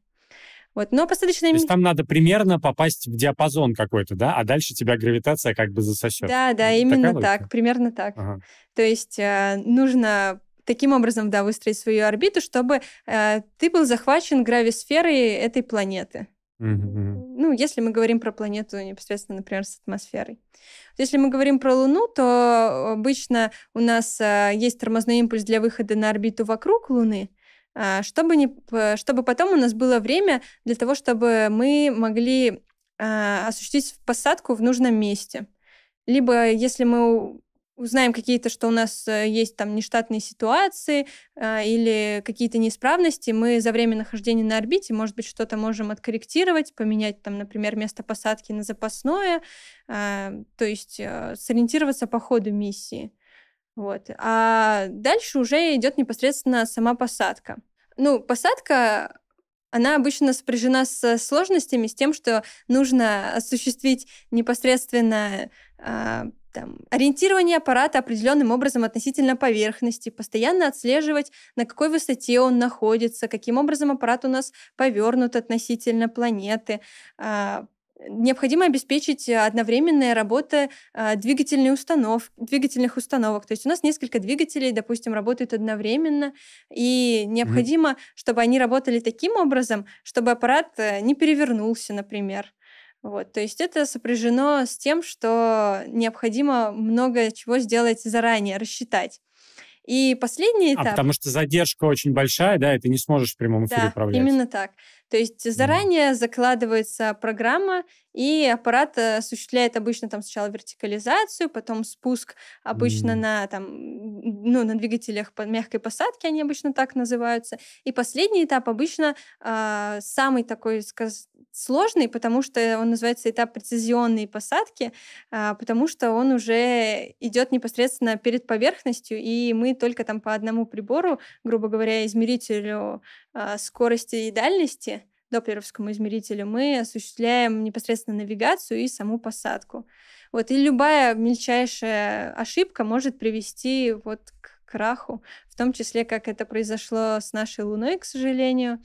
Вот, но посадочная... То есть там надо примерно попасть в диапазон какой-то, да? А дальше тебя гравитация как бы засосет. Да, да, именно так, примерно так. Ага. То есть э, нужно таким образом, да, выстроить свою орбиту, чтобы э, ты был захвачен грависферой этой планеты. Mm-hmm. Ну, если мы говорим про планету непосредственно, например, с атмосферой. Если мы говорим про Луну, то обычно у нас э, есть тормозной импульс для выхода на орбиту вокруг Луны, а, чтобы, не, чтобы потом у нас было время для того, чтобы мы могли а, осуществить посадку в нужном месте. Либо если мы узнаем какие-то, что у нас э, есть там нештатные ситуации э, или какие-то неисправности, мы за время нахождения на орбите, может быть, что-то можем откорректировать, поменять там, например, место посадки на запасное, э, то есть э, сориентироваться по ходу миссии. Вот. А дальше уже идет непосредственно сама посадка. Ну, посадка она обычно сопряжена с сложностями, с тем, что нужно осуществить непосредственно э, там, ориентирование аппарата определенным образом относительно поверхности, постоянно отслеживать, на какой высоте он находится, каким образом аппарат у нас повернут относительно планеты. А, необходимо обеспечить одновременная работа двигательной установок, двигательных установок. То есть у нас несколько двигателей, допустим, работают одновременно, и необходимо, mm-hmm. чтобы они работали таким образом, чтобы аппарат э, не перевернулся, например. Вот, то есть это сопряжено с тем, что необходимо много чего сделать заранее, рассчитать. И последний а, этап... А потому что задержка очень большая, да, и ты не сможешь в прямом эфире да, управлять. именно так. То есть заранее mm. закладывается программа, и аппарат э, осуществляет обычно там сначала вертикализацию, потом спуск обычно mm. на там ну на двигателях по мягкой посадки они обычно так называются, и последний этап обычно э, самый такой сложный, потому что он называется этап прецизионной посадки, э, потому что он уже идет непосредственно перед поверхностью, и мы только там по одному прибору, грубо говоря, измерителю э, скорости и дальности, доплеровскому измерителю, мы осуществляем непосредственно навигацию и саму посадку. Вот, и любая мельчайшая ошибка может привести вот к краху, в том числе, как это произошло с нашей Луной, к сожалению.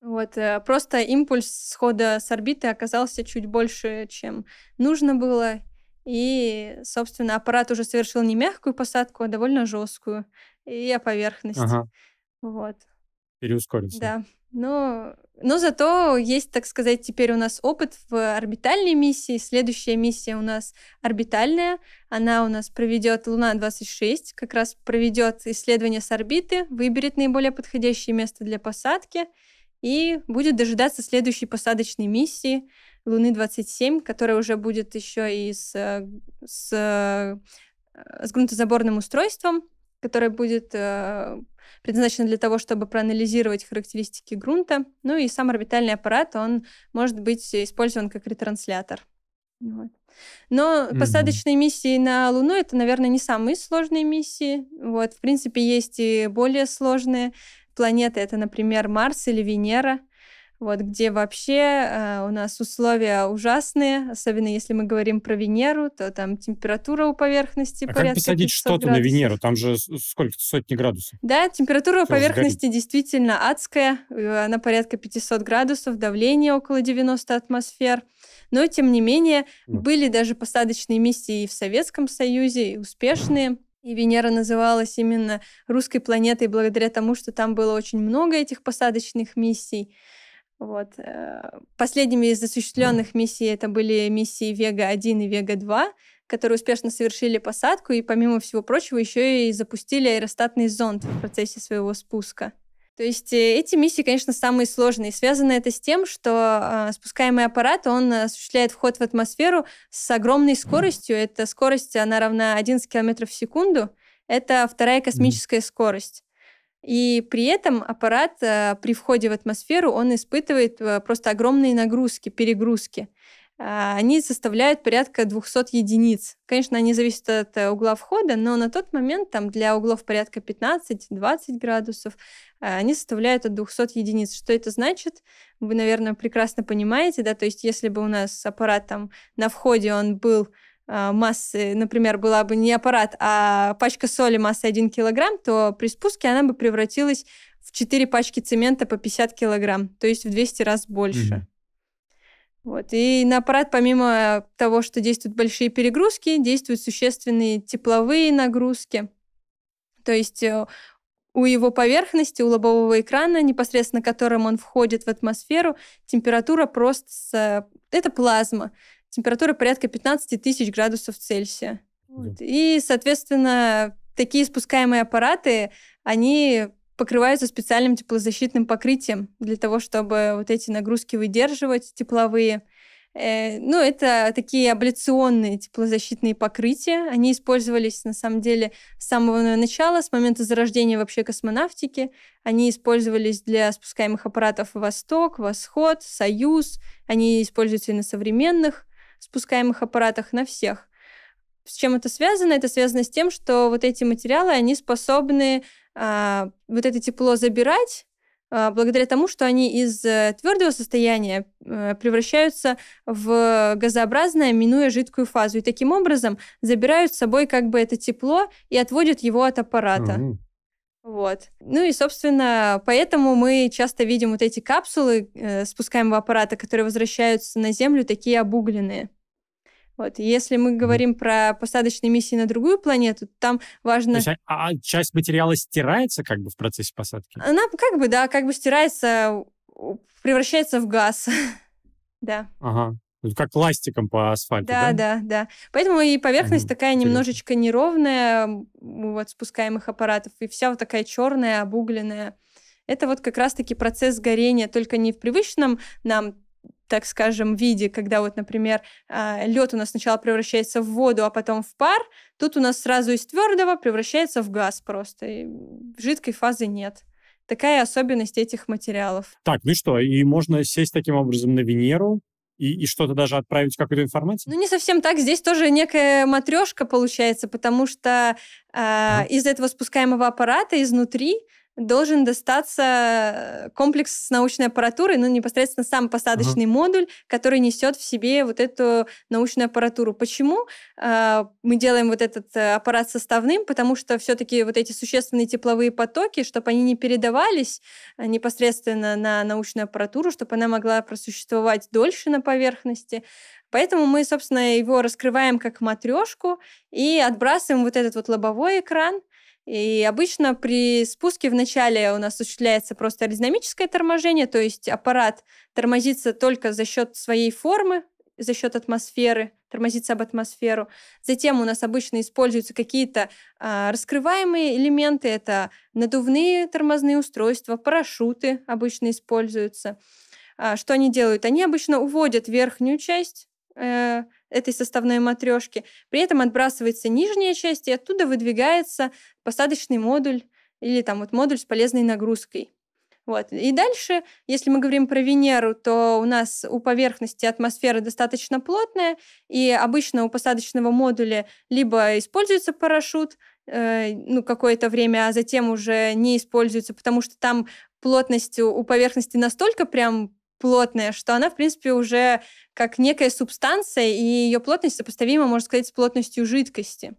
Вот, э, просто импульс схода с орбиты оказался чуть больше, чем нужно было, и, собственно, аппарат уже совершил не мягкую посадку, а довольно жесткую. И о поверхность. Ага. Вот. Переускорился. Да. Но, но зато есть, так сказать, теперь у нас опыт в орбитальной миссии. Следующая миссия у нас орбитальная. Она у нас проведет Луна-26, как раз проведет исследование с орбиты, выберет наиболее подходящее место для посадки и будет дожидаться следующей посадочной миссии. Луны-27, которая уже будет еще и с, э, с, э, с грунтозаборным устройством, которое будет э, предназначено для того, чтобы проанализировать характеристики грунта. Ну и сам орбитальный аппарат, он может быть использован как ретранслятор. Вот. Но mm-hmm. посадочные миссии на Луну это, наверное, не самые сложные миссии. Вот, в принципе, есть и более сложные планеты. Это, например, Марс или Венера вот, где вообще э, у нас условия ужасные, особенно если мы говорим про Венеру, то там температура у поверхности а порядка как посадить что-то на Венеру? Там же сколько? Сотни градусов. Да, температура у поверхности сгорит. действительно адская, э, она порядка 500 градусов, давление около 90 атмосфер. Но, тем не менее, ну. были даже посадочные миссии и в Советском Союзе, и успешные. И Венера называлась именно русской планетой благодаря тому, что там было очень много этих посадочных миссий. Вот. Э, последними из осуществленных миссий это были миссии Вега-1 и Вега-2, которые успешно совершили посадку и, помимо всего прочего, еще и запустили аэростатный зонд в процессе своего спуска. То есть э, эти миссии, конечно, самые сложные. Связано это с тем, что э, спускаемый аппарат, он осуществляет вход в атмосферу с огромной скоростью. Эта скорость, она равна 11 км в секунду. Это вторая космическая скорость. И при этом аппарат э, при входе в атмосферу, он испытывает э, просто огромные нагрузки, перегрузки. А, они составляют порядка 200 единиц. Конечно, они зависят от э, угла входа, но на тот момент там для углов порядка 15-20 градусов а, они составляют от 200 единиц. Что это значит? Вы, наверное, прекрасно понимаете, да, то есть если бы у нас аппарат там на входе он был а, массы, например, была бы не аппарат, а пачка соли массой 1 килограмм, то при спуске она бы превратилась в 4 пачки цемента по 50 килограмм, то есть в 200 раз больше. Угу. Вот. И на аппарат, помимо того, что действуют большие перегрузки, действуют существенные тепловые нагрузки. То есть э, у его поверхности, у лобового экрана, непосредственно которым он входит в атмосферу, температура просто... С... Э, это плазма температура порядка 15 тысяч градусов Цельсия. Вот. И, соответственно, такие спускаемые аппараты, они покрываются специальным теплозащитным покрытием для того, чтобы вот эти нагрузки выдерживать тепловые. Э, ну, это такие абляционные теплозащитные покрытия. Они использовались, на самом деле, с самого начала, с момента зарождения вообще космонавтики. Они использовались для спускаемых аппаратов «Восток», «Восход», «Союз». Они используются и на современных спускаемых аппаратах, на всех. С чем это связано? Это связано с тем, что вот эти материалы, они способны а, вот это тепло забирать, а, благодаря тому, что они из э, твердого состояния э, превращаются в газообразное, минуя жидкую фазу. И таким образом забирают с собой как бы это тепло и отводят его от аппарата. Угу. Вот. Ну и, собственно, поэтому мы часто видим вот эти капсулы э, спускаемого аппарата, которые возвращаются на Землю, такие обугленные. Вот. Если мы говорим про посадочные миссии на другую планету, там важно... То есть, а, а, а часть материала стирается как бы в процессе посадки? Она как бы, да, как бы стирается, превращается в газ. да. Ага. Ну, как ластиком по асфальту. Да, да, да. да. Поэтому и поверхность mm, такая немножечко неровная вот спускаемых аппаратов, и вся вот такая черная, обугленная. Это вот как раз-таки процесс горения, только не в привычном нам так скажем, виде, когда вот, например, а, лед у нас сначала превращается в воду, а потом в пар, тут у нас сразу из твердого превращается в газ просто. И жидкой фазы нет. Такая особенность этих материалов. Так, ну что, и можно сесть таким образом на Венеру, и, и что-то даже отправить какую-то информацию? Ну, не совсем так. Здесь тоже некая матрешка получается, потому что э, а. из этого спускаемого аппарата изнутри должен достаться комплекс с научной аппаратурой, ну, непосредственно сам посадочный uh-huh. модуль, который несет в себе вот эту научную аппаратуру. Почему э, мы делаем вот этот э, аппарат составным? Потому что все-таки вот эти существенные тепловые потоки, чтобы они не передавались э, непосредственно на научную аппаратуру, чтобы она могла просуществовать дольше на поверхности. Поэтому мы, собственно, его раскрываем как матрешку и отбрасываем вот этот вот лобовой экран – и обычно при спуске вначале у нас осуществляется просто аэродинамическое торможение, то есть аппарат тормозится только за счет своей формы, за счет атмосферы, тормозится об атмосферу. Затем у нас обычно используются какие-то а, раскрываемые элементы, это надувные тормозные устройства, парашюты обычно используются. А, что они делают? Они обычно уводят верхнюю часть э, этой составной матрешки. При этом отбрасывается нижняя часть, и оттуда выдвигается посадочный модуль или там вот модуль с полезной нагрузкой. Вот. И дальше, если мы говорим про Венеру, то у нас у поверхности атмосферы достаточно плотная, и обычно у посадочного модуля либо используется парашют, э, ну, какое-то время, а затем уже не используется, потому что там плотность у поверхности настолько прям плотная, что она, в принципе, уже как некая субстанция, и ее плотность сопоставима, можно сказать, с плотностью жидкости.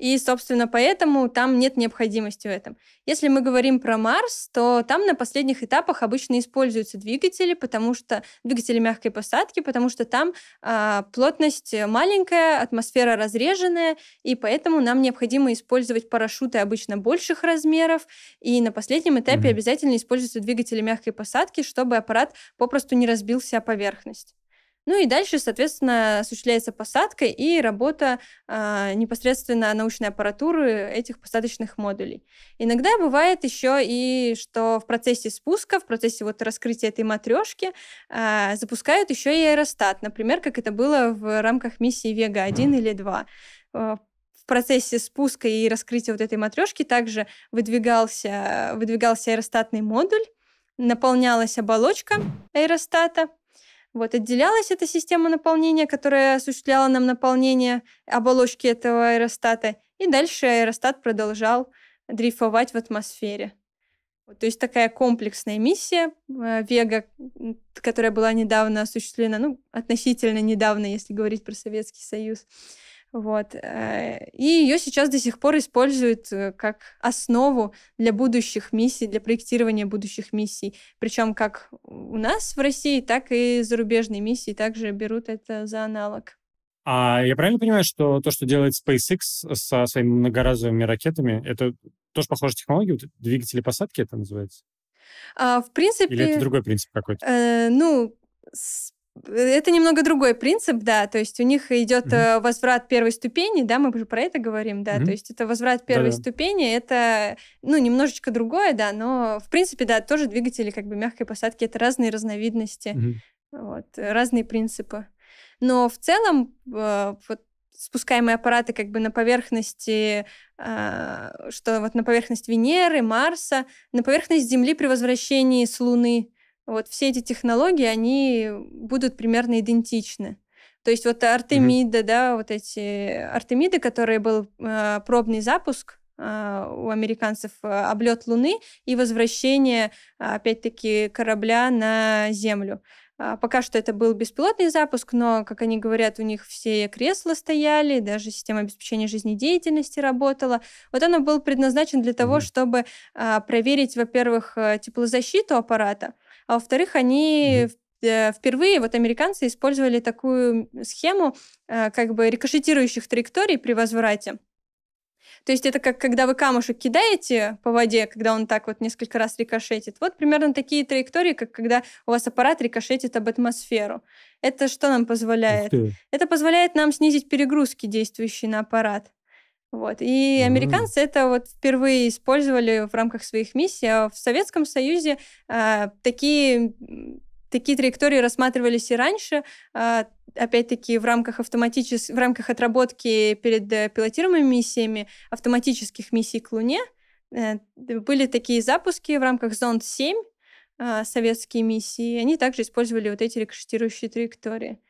И, собственно, поэтому там нет необходимости в этом. Если мы говорим про Марс, то там на последних этапах обычно используются двигатели, потому что двигатели мягкой посадки, потому что там а, плотность маленькая, атмосфера разреженная, и поэтому нам необходимо использовать парашюты обычно больших размеров. И на последнем этапе mm-hmm. обязательно используются двигатели мягкой посадки, чтобы аппарат попросту не разбился о поверхность. Ну и дальше, соответственно, осуществляется посадка и работа э, непосредственно научной аппаратуры этих посадочных модулей. Иногда бывает еще и, что в процессе спуска, в процессе вот раскрытия этой матрешки э, запускают еще и аэростат, например, как это было в рамках миссии Вега-1 или 2. Э, в процессе спуска и раскрытия вот этой матрешки также выдвигался, выдвигался аэростатный модуль, наполнялась оболочка аэростата, вот, отделялась эта система наполнения, которая осуществляла нам наполнение оболочки этого аэростата, и дальше аэростат продолжал дрейфовать в атмосфере. то есть такая комплексная миссия э, Вега, которая была недавно осуществлена, ну, относительно недавно, если говорить про Советский Союз. Вот. Э, и ее сейчас до сих пор используют э, как основу для будущих миссий, для проектирования будущих миссий. Причем как у нас в России, так и зарубежные миссии также берут это за аналог. А я правильно понимаю, что то, что делает SpaceX со своими многоразовыми ракетами, это тоже похожая технология? Двигатели посадки это называется? А, в принципе... Или это другой принцип какой-то? Э, ну, это немного другой принцип, да, то есть у них идет mm-hmm. Э, возврат первой ступени, да, мы уже про это говорим, да, mm-hmm. то есть это возврат первой Да-да. ступени, это, ну, немножечко другое, да, но в принципе, да, тоже двигатели как бы мягкой посадки, это разные разновидности, mm-hmm. вот, разные принципы. Но в целом э, вот спускаемые аппараты как бы на поверхности, э, что вот на поверхность Венеры, Марса, на поверхность Земли при возвращении с Луны, вот все эти технологии, они будут примерно идентичны. То есть вот Артемида, mm-hmm. да, вот эти Артемиды, которые был э, пробный запуск э, у американцев, э, облет Луны и возвращение, опять-таки, корабля на Землю. Пока что это был беспилотный запуск, но, как они говорят, у них все кресла стояли, даже система обеспечения жизнедеятельности работала. Вот оно был предназначен для того, чтобы проверить, во-первых, э, теплозащиту аппарата, а во-вторых, они э, впервые вот американцы использовали такую схему э, как бы рикошетирующих траекторий при возврате. То есть это как когда вы камушек кидаете по воде, когда он так вот несколько раз рикошетит. Вот примерно такие траектории, как когда у вас аппарат рикошетит об атмосферу. Это что нам позволяет? Это позволяет нам снизить перегрузки, действующие на аппарат. Вот. И mm американцы это вот впервые использовали в рамках своих миссий. А в Советском Союзе э, такие, такие траектории рассматривались и раньше. Э, опять-таки в рамках автоматичес... в рамках отработки перед э, пилотируемыми миссиями автоматических миссий к Луне э, были такие запуски в рамках Зонд-7, э, а, советские миссии. Они также использовали вот эти рикошетирующие траектории.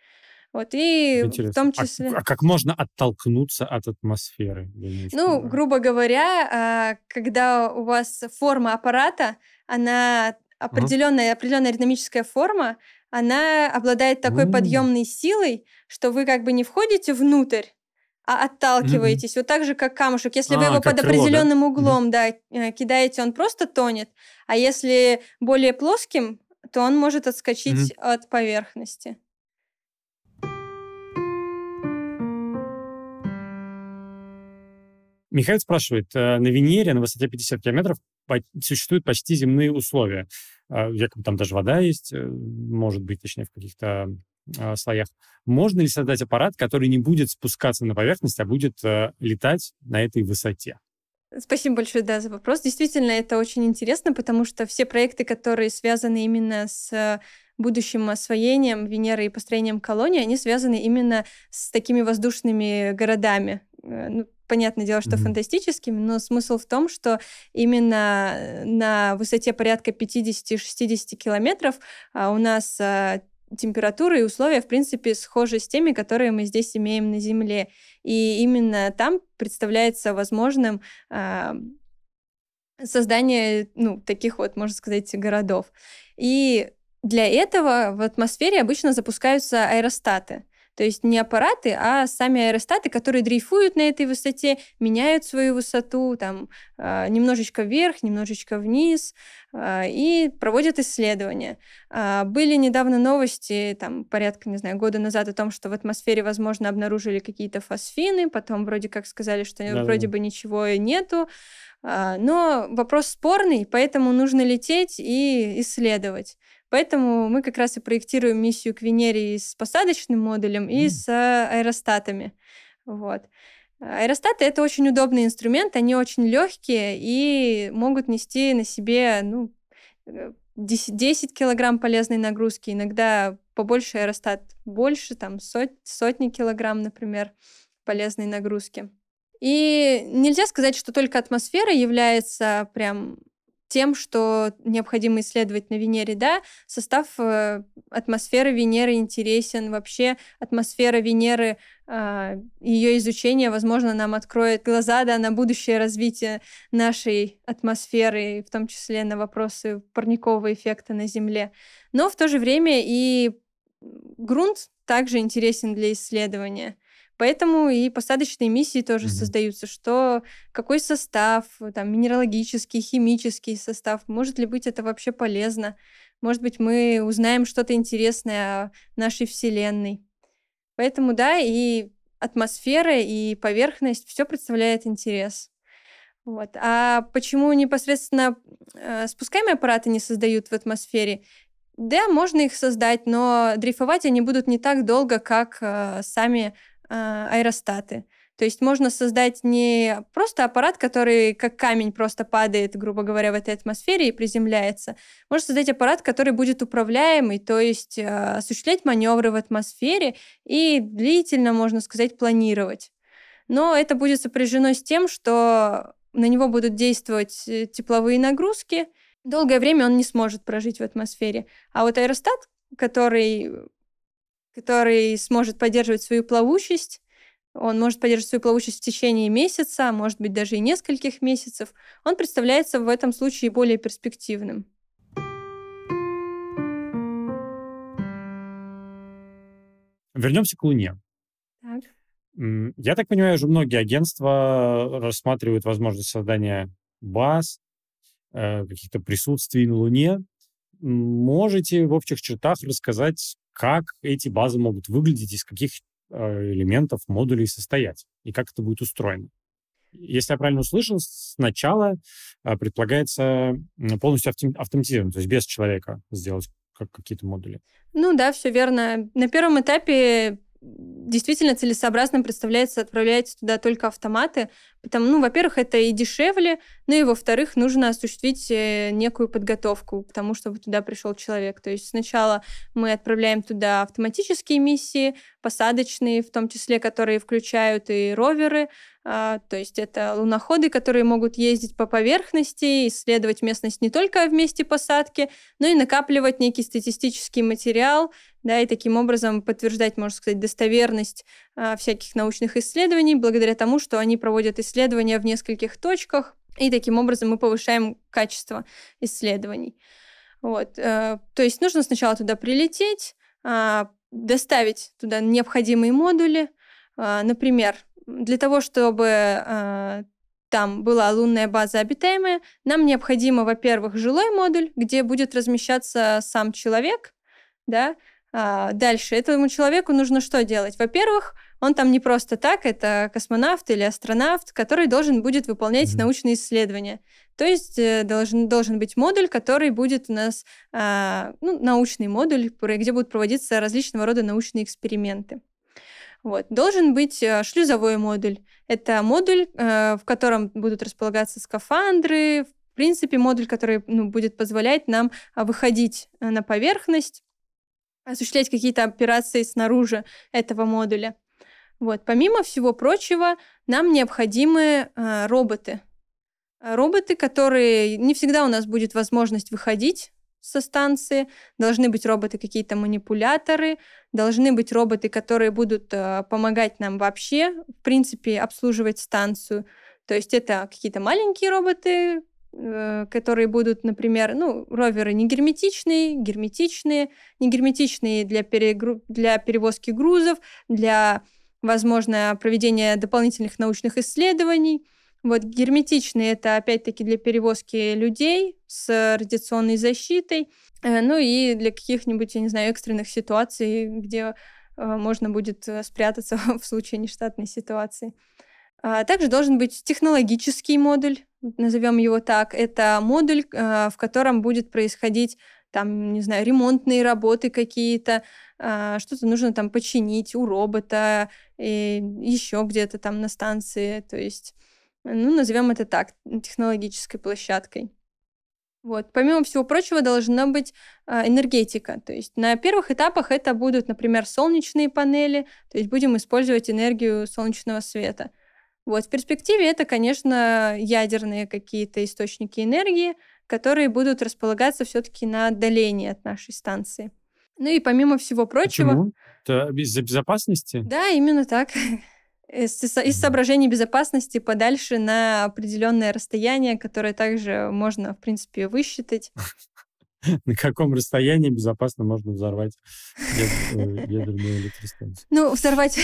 Вот, и Интересно. в том а числе... А, а как можно оттолкнуться от атмосферы? Ну, грубо говоря, а, когда у вас форма аппарата, она определенная, uh-huh. определенная динамическая форма, она обладает такой mm-hmm. подъемной силой, что вы как бы не входите внутрь, а отталкиваетесь. Mm-hmm. Вот так же, как камушек. Если а, вы его под крыло, определенным да? углом mm-hmm. да, э, кидаете, он просто тонет. А если более плоским, то он может отскочить mm-hmm. от поверхности. Михаил спрашивает, э, на Венере на высоте 50 километров существуют почти земные условия. А, якобы там даже вода есть, э, может быть, точнее, в каких-то а, слоях. Можно ли создать аппарат, который не будет спускаться на поверхность, а будет э, летать на этой высоте? Спасибо большое, да, за вопрос. Действительно, это очень интересно, потому что все проекты, которые связаны именно с будущим освоением Венеры и построением колонии, они связаны именно с такими воздушными городами. Ну, понятное дело, что mm-hmm. фантастическими, но смысл в том, что именно на высоте порядка 50-60 километров а, у нас а, температура и условия, в принципе, схожи с теми, которые мы здесь имеем на Земле. И именно там представляется возможным а, создание ну, таких вот, можно сказать, городов. И для этого в атмосфере обычно запускаются аэростаты. То есть не аппараты, а сами аэростаты, которые дрейфуют на этой высоте, меняют свою высоту, там, а, немножечко вверх, немножечко вниз, а, и проводят исследования. А, были недавно новости, там, порядка, не знаю, года назад о том, что в атмосфере, возможно, обнаружили какие-то фосфины, потом вроде как сказали, что да, вроде да. бы ничего нету, но вопрос спорный, поэтому нужно лететь и исследовать. Поэтому мы как раз и проектируем миссию к Венере и с посадочным модулем, и mm. с аэростатами. Вот. Аэростаты это очень удобный инструмент, они очень легкие и могут нести на себе ну, 10, э, 10 килограмм полезной нагрузки, иногда побольше аэростат больше, там сот, сотни килограмм, например, полезной нагрузки. И нельзя сказать, что только атмосфера является прям тем, что необходимо исследовать на Венере, да, состав э, атмосферы Венеры интересен, вообще атмосфера Венеры, а, ее изучение, возможно, нам откроет глаза, да, на будущее развитие нашей атмосферы, в том числе на вопросы парникового эффекта на Земле. Но в то же время и грунт также интересен для исследования. Поэтому и посадочные миссии тоже mm-hmm. создаются, что какой состав, там, минералогический, химический состав, может ли быть это вообще полезно, может быть мы узнаем что-то интересное о нашей Вселенной. Поэтому, да, и атмосфера, и поверхность, все представляет интерес. Вот. А почему непосредственно э, спускаемые аппараты не создают в атмосфере? Да, можно их создать, но дрейфовать они будут не так долго, как э, сами а, аэростаты. То есть можно создать не просто аппарат, который как камень просто падает, грубо говоря, в этой атмосфере и приземляется. Можно создать аппарат, который будет управляемый, то есть э, осуществлять маневры в атмосфере и длительно, можно сказать, планировать. Но это будет сопряжено с тем, что на него будут действовать э, тепловые нагрузки. Долгое время он не сможет прожить в атмосфере. А вот аэростат, который который сможет поддерживать свою плавучесть. Он может поддерживать свою плавучесть в течение месяца, а может быть даже и нескольких месяцев. Он представляется в этом случае более перспективным. Вернемся к Луне. Так. Я так понимаю, уже многие агентства рассматривают возможность создания баз, э, каких-то присутствий на Луне. Можете в общих чертах рассказать, как эти базы могут выглядеть, из каких э, элементов, модулей состоять, и как это будет устроено. Если я правильно услышал, сначала э, предполагается полностью автоматизировать, то есть без человека сделать какие-то модули. Ну да, все верно. На первом этапе действительно целесообразным представляется отправлять туда только автоматы, потому, ну, во-первых, это и дешевле, ну и, во-вторых, нужно осуществить э, некую подготовку к тому, чтобы туда пришел человек. То есть сначала мы отправляем туда автоматические миссии, посадочные, в том числе, которые включают и роверы, а, то есть это луноходы, которые могут ездить по поверхности, исследовать местность не только в месте посадки, но и накапливать некий статистический материал, да, и таким образом подтверждать, можно сказать, достоверность а, всяких научных исследований благодаря тому, что они проводят исследования в нескольких точках, и таким образом мы повышаем качество исследований. Вот. Э, то есть нужно сначала туда прилететь, а, доставить туда необходимые модули. А, например, для того, чтобы э, там была лунная база обитаемая, нам необходимо, во-первых, жилой модуль, где будет размещаться сам человек, да, а, дальше этому человеку нужно что делать? Во-первых, он там не просто так, это космонавт или астронавт, который должен будет выполнять mm-hmm. научные исследования. То есть э, должен, должен быть модуль, который будет у нас а, ну, научный модуль, где будут проводиться различного рода научные эксперименты. Вот. Должен быть э, шлюзовой модуль. Это модуль, э, в котором будут располагаться скафандры, в принципе, модуль, который ну, будет позволять нам а, выходить на поверхность осуществлять какие-то операции снаружи этого модуля. Вот. Помимо всего прочего, нам необходимы э, роботы. Э, роботы, которые не всегда у нас будет возможность выходить со станции, должны быть роботы какие-то манипуляторы, должны быть роботы, которые будут э, помогать нам вообще, в принципе, обслуживать станцию. То есть это какие-то маленькие роботы, Э, которые будут, например, ну, роверы не герметичные, герметичные, не герметичные для, перегру... для перевозки грузов, для, возможно, проведения дополнительных научных исследований. Вот герметичные это опять-таки для перевозки людей с радиационной защитой, э, ну и для каких-нибудь, я не знаю, экстренных ситуаций, где э, можно будет спрятаться в случае нештатной ситуации. А, также должен быть технологический модуль, назовем его так. Это модуль, а, в котором будет происходить там, не знаю, ремонтные работы какие-то, а, что-то нужно там починить у робота, и еще где-то там на станции, то есть, ну, назовем это так, технологической площадкой. Вот. Помимо всего прочего, должна быть энергетика. То есть на первых этапах это будут, например, солнечные панели, то есть будем использовать энергию солнечного света. Вот в перспективе это, конечно, ядерные какие-то источники энергии, которые будут располагаться все-таки на отдалении от нашей станции. Ну и помимо всего прочего... Почему? из-за безопасности? Да, именно так. из соображений безопасности подальше на определенное расстояние, которое также можно, в принципе, высчитать. На каком расстоянии безопасно можно взорвать э, ядерную электростанцию? Ну, взорвать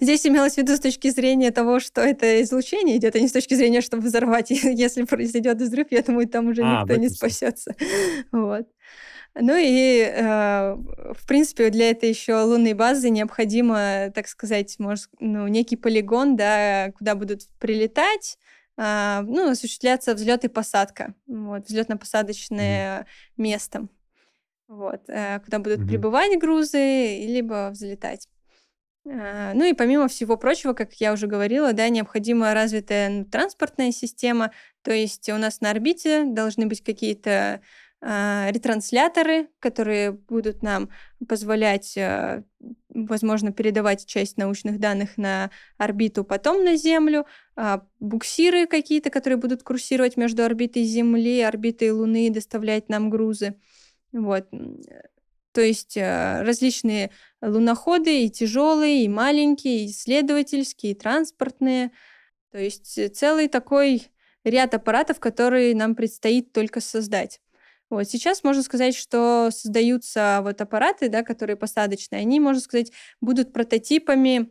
здесь имелось в виду с точки зрения того, что это излучение идет, а не с точки зрения, чтобы взорвать. Если произойдет взрыв, я думаю, там уже а, никто не спасется. Вот. Ну и, э, в принципе, для этой еще лунной базы необходимо, так сказать, может, ну, некий полигон, да, куда будут прилетать, э, ну, осуществляться взлет и посадка, вот, взлетно-посадочное mm-hmm. место, вот, э, куда будут mm-hmm. прибывать грузы, либо взлетать. Э, ну и помимо всего прочего, как я уже говорила, да, необходима развитая транспортная система, то есть у нас на орбите должны быть какие-то э, ретрансляторы, которые будут нам позволять, э, возможно, передавать часть научных данных на орбиту, потом на Землю, э, буксиры какие-то, которые будут курсировать между орбитой Земли, орбитой Луны и доставлять нам грузы. Вот. То есть э, различные луноходы и тяжелые, и маленькие, и исследовательские, и транспортные. То есть э, целый такой ряд аппаратов, которые нам предстоит только создать. Вот сейчас можно сказать, что создаются вот аппараты, да, которые посадочные, они, можно сказать, будут прототипами,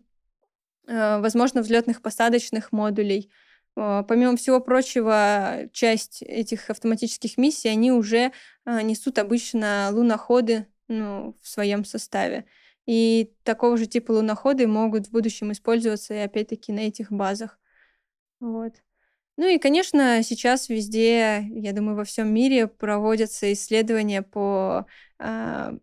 э, возможно, взлетных-посадочных модулей. Э, помимо всего прочего, часть этих автоматических миссий они уже э, несут обычно луноходы ну, в своем составе. И такого же типа луноходы могут в будущем использоваться и опять-таки на этих базах. Вот. Ну и, конечно, сейчас везде, я думаю, во всем мире проводятся исследования по э,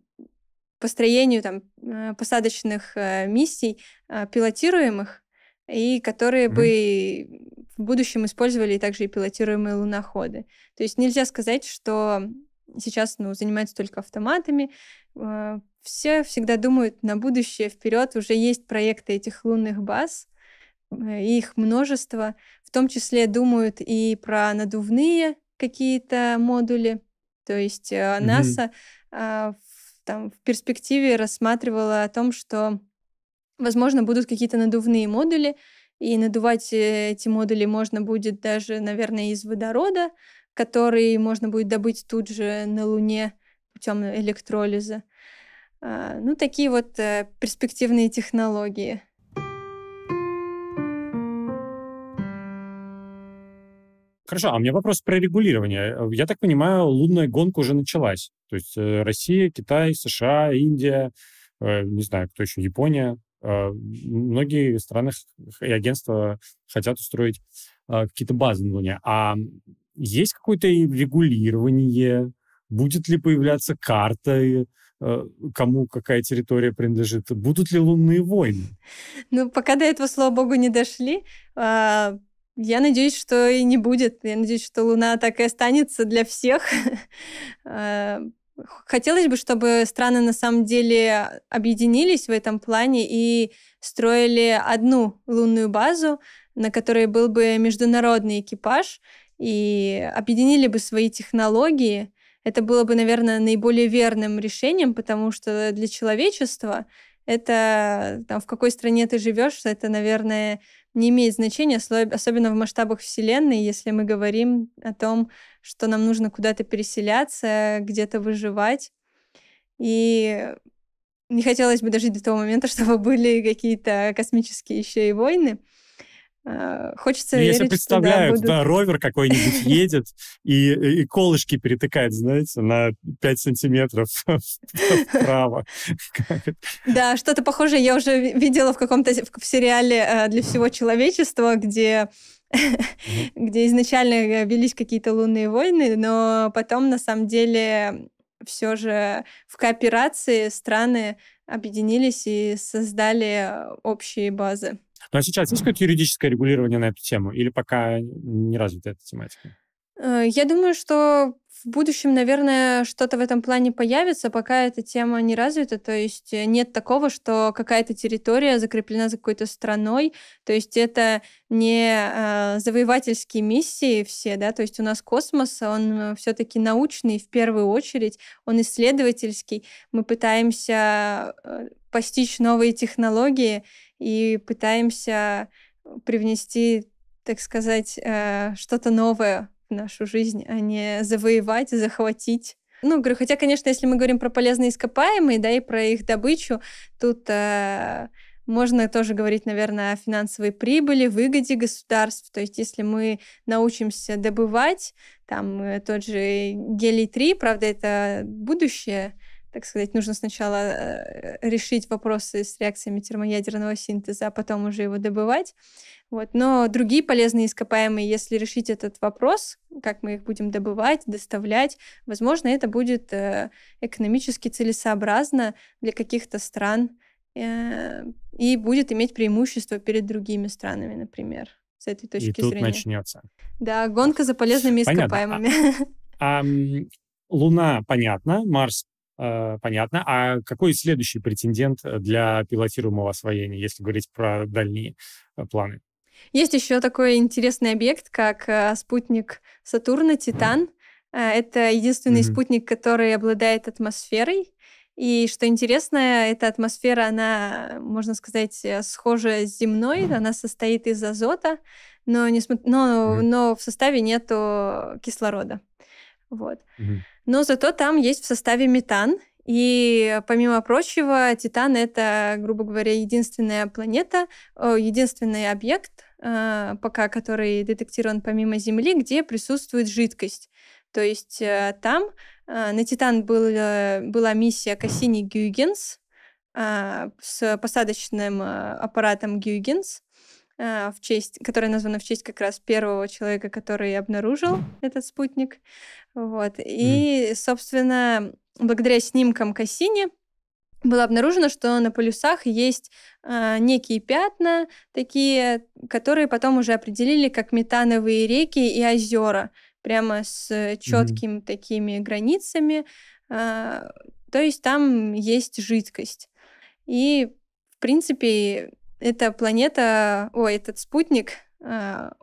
построению там, э, посадочных э, миссий, э, пилотируемых, и которые mm. бы в будущем использовали также и пилотируемые луноходы. То есть нельзя сказать, что сейчас ну, занимаются только автоматами. Э, все всегда думают на будущее, вперед. Уже есть проекты этих лунных баз, э, их множество. В том числе думают и про надувные какие-то модули. То есть э, НАСА mm-hmm. там, в перспективе рассматривала о том, что, возможно, будут какие-то надувные модули, и надувать эти модули можно будет даже, наверное, из водорода, который можно будет добыть тут же на Луне путем электролиза. А, ну, такие вот э, перспективные технологии. Хорошо, а у меня вопрос про регулирование. Я так понимаю, лунная гонка уже началась. То есть э, Россия, Китай, США, Индия, э, не знаю, кто еще, Япония. А, многие страны и агентства хотят устроить а, какие-то базы на Луне. А есть какое-то регулирование? Будет ли появляться карта, э, кому какая территория принадлежит? Будут ли лунные войны? Ну, пока до этого, слава богу, не дошли. А, я надеюсь, что и не будет. Я надеюсь, что Луна так и останется для всех. А, хотелось бы, чтобы страны на самом деле объединились в этом плане и строили одну лунную базу, на которой был бы международный экипаж, и объединили бы свои технологии, это было бы, наверное, наиболее верным решением, потому что для человечества это там, в какой стране ты живешь, это, наверное, не имеет значения, особенно в масштабах Вселенной, если мы говорим о том, что нам нужно куда-то переселяться, где-то выживать. И не хотелось бы дожить до того момента, чтобы были какие-то космические еще и войны. Э, хочется ну, верить, Я представляю, туда, будут... туда ровер какой-нибудь едет и, и колышки перетыкает, знаете, на 5 сантиметров вправо. Да, что-то похожее я уже видела в каком-то сериале э, «Для всего человечества», где где изначально э, велись какие-то лунные войны, но потом, на самом деле, все же в кооперации страны объединились и создали общие базы. Ну а сейчас есть какое-то юридическое регулирование на эту тему или пока не развита эта тематика? Э, я думаю, что в будущем, наверное, что-то в этом плане появится, пока эта тема не развита. То есть э, нет такого, что какая-то территория закреплена за какой-то страной. То есть это не э, завоевательские миссии все, да. То есть у нас космос, он все-таки научный в первую очередь, он исследовательский. Мы пытаемся постичь новые технологии, и пытаемся э, привнести, так сказать, э, что-то новое в нашу жизнь, а не завоевать, захватить. Ну, говорю, хотя, конечно, если мы говорим про полезные ископаемые, да, и про их добычу, тут э, можно тоже говорить, наверное, о финансовой прибыли, выгоде государств. То есть, если мы научимся добывать, там э, тот же гелий-3, правда, это будущее, так сказать, нужно сначала э, решить вопросы с реакциями термоядерного синтеза, а потом уже его добывать. Вот. Но другие полезные ископаемые, если решить этот вопрос, как мы их будем добывать, доставлять, возможно, это будет э, экономически целесообразно для каких-то стран э, и будет иметь преимущество перед другими странами, например, с этой точки и тут начнется. Да, гонка за полезными ископаемыми. Понятно. А, а, Луна, понятно, Марс Э, понятно. А какой следующий претендент э, для пилотируемого освоения, если говорить про дальние э, планы? Есть еще такой интересный объект, как спутник Сатурна Титан. Это единственный mm-hmm. спутник, который обладает атмосферой. И что интересно, эта атмосфера, она, можно сказать, схожа с земной, mm-hmm. она состоит из азота, но, не, но, mm-hmm. но в составе нет кислорода. Вот. Угу. Но зато там есть в составе метан. И, помимо прочего, Титан — это, грубо говоря, единственная планета, э, единственный объект, э, пока который детектирован помимо Земли, где присутствует жидкость. То есть э, там на Титан был, была миссия Кассини-Гюйгенс с посадочным аппаратом Гюйгенс, а, в честь, которая названа в честь как раз первого человека, который обнаружил этот спутник. Вот. И, собственно, благодаря снимкам Кассини было обнаружено, что на полюсах есть э, некие пятна, такие, которые потом уже определили как метановые реки и озера, прямо с четкими mm-hmm. такими границами. Э, то есть там есть жидкость. И, в принципе, эта планета, ой, этот спутник а,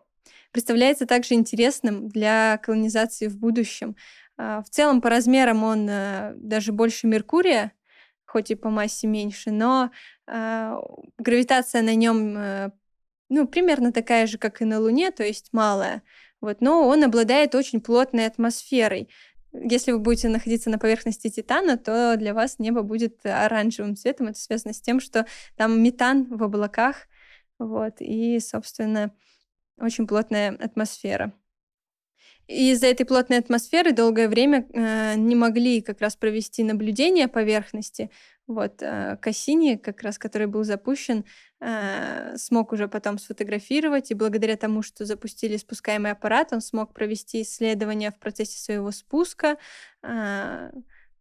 представляется также интересным для колонизации в будущем. А, в целом по размерам он э, даже больше Меркурия, хоть и по массе меньше, но а, гравитация на нем э, ну, примерно такая же, как и на Луне, то есть малая. Вот, но он обладает очень плотной атмосферой. Если вы будете находиться на поверхности Титана, то для вас небо будет оранжевым цветом. Это связано с тем, что там метан в облаках, вот, и, собственно, очень плотная атмосфера из-за этой плотной атмосферы долгое время э, не могли как раз провести наблюдение поверхности. Вот э, Кассини, как раз который был запущен, э, смог уже потом сфотографировать, и благодаря тому, что запустили спускаемый аппарат, он смог провести исследования в процессе своего спуска, э,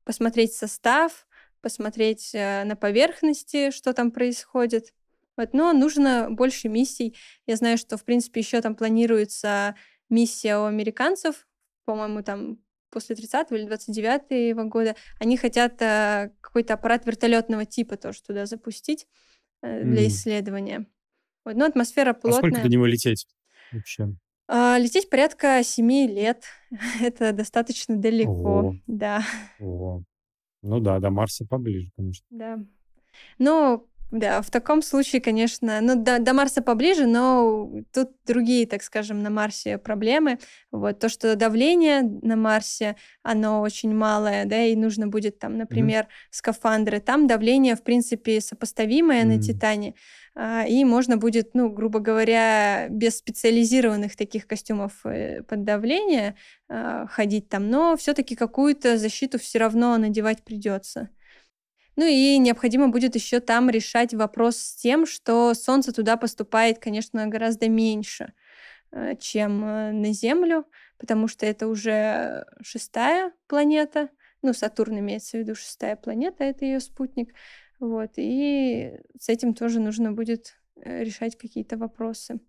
посмотреть состав, посмотреть э, на поверхности, что там происходит. Вот, но нужно больше миссий. Я знаю, что, в принципе, еще там планируется миссия у американцев, по-моему, там после 30-го или 29-го года, они хотят э, какой-то аппарат вертолетного типа тоже туда запустить э, для mm. исследования. Вот, ну атмосфера плотная. А сколько до него лететь вообще? А, лететь порядка 7 лет. Это достаточно далеко, О. да. О. Ну да, до Марса поближе, конечно. Да. Но да, в таком случае, конечно, ну до, до Марса поближе, но тут другие, так скажем, на Марсе проблемы. Вот то, что давление на Марсе, оно очень малое, да, и нужно будет там, например, mm-hmm. скафандры. Там давление, в принципе, сопоставимое mm-hmm. на Титане, а, и можно будет, ну, грубо говоря, без специализированных таких костюмов э, под давление а, ходить там, но все-таки какую-то защиту все равно надевать придется. Ну и необходимо будет еще там решать вопрос с тем, что Солнце туда поступает, конечно, гораздо меньше, э, чем э, на Землю, потому что это уже шестая планета, ну, Сатурн имеется в виду шестая планета, это ее спутник. Вот, и с этим тоже нужно будет э, решать какие-то вопросы.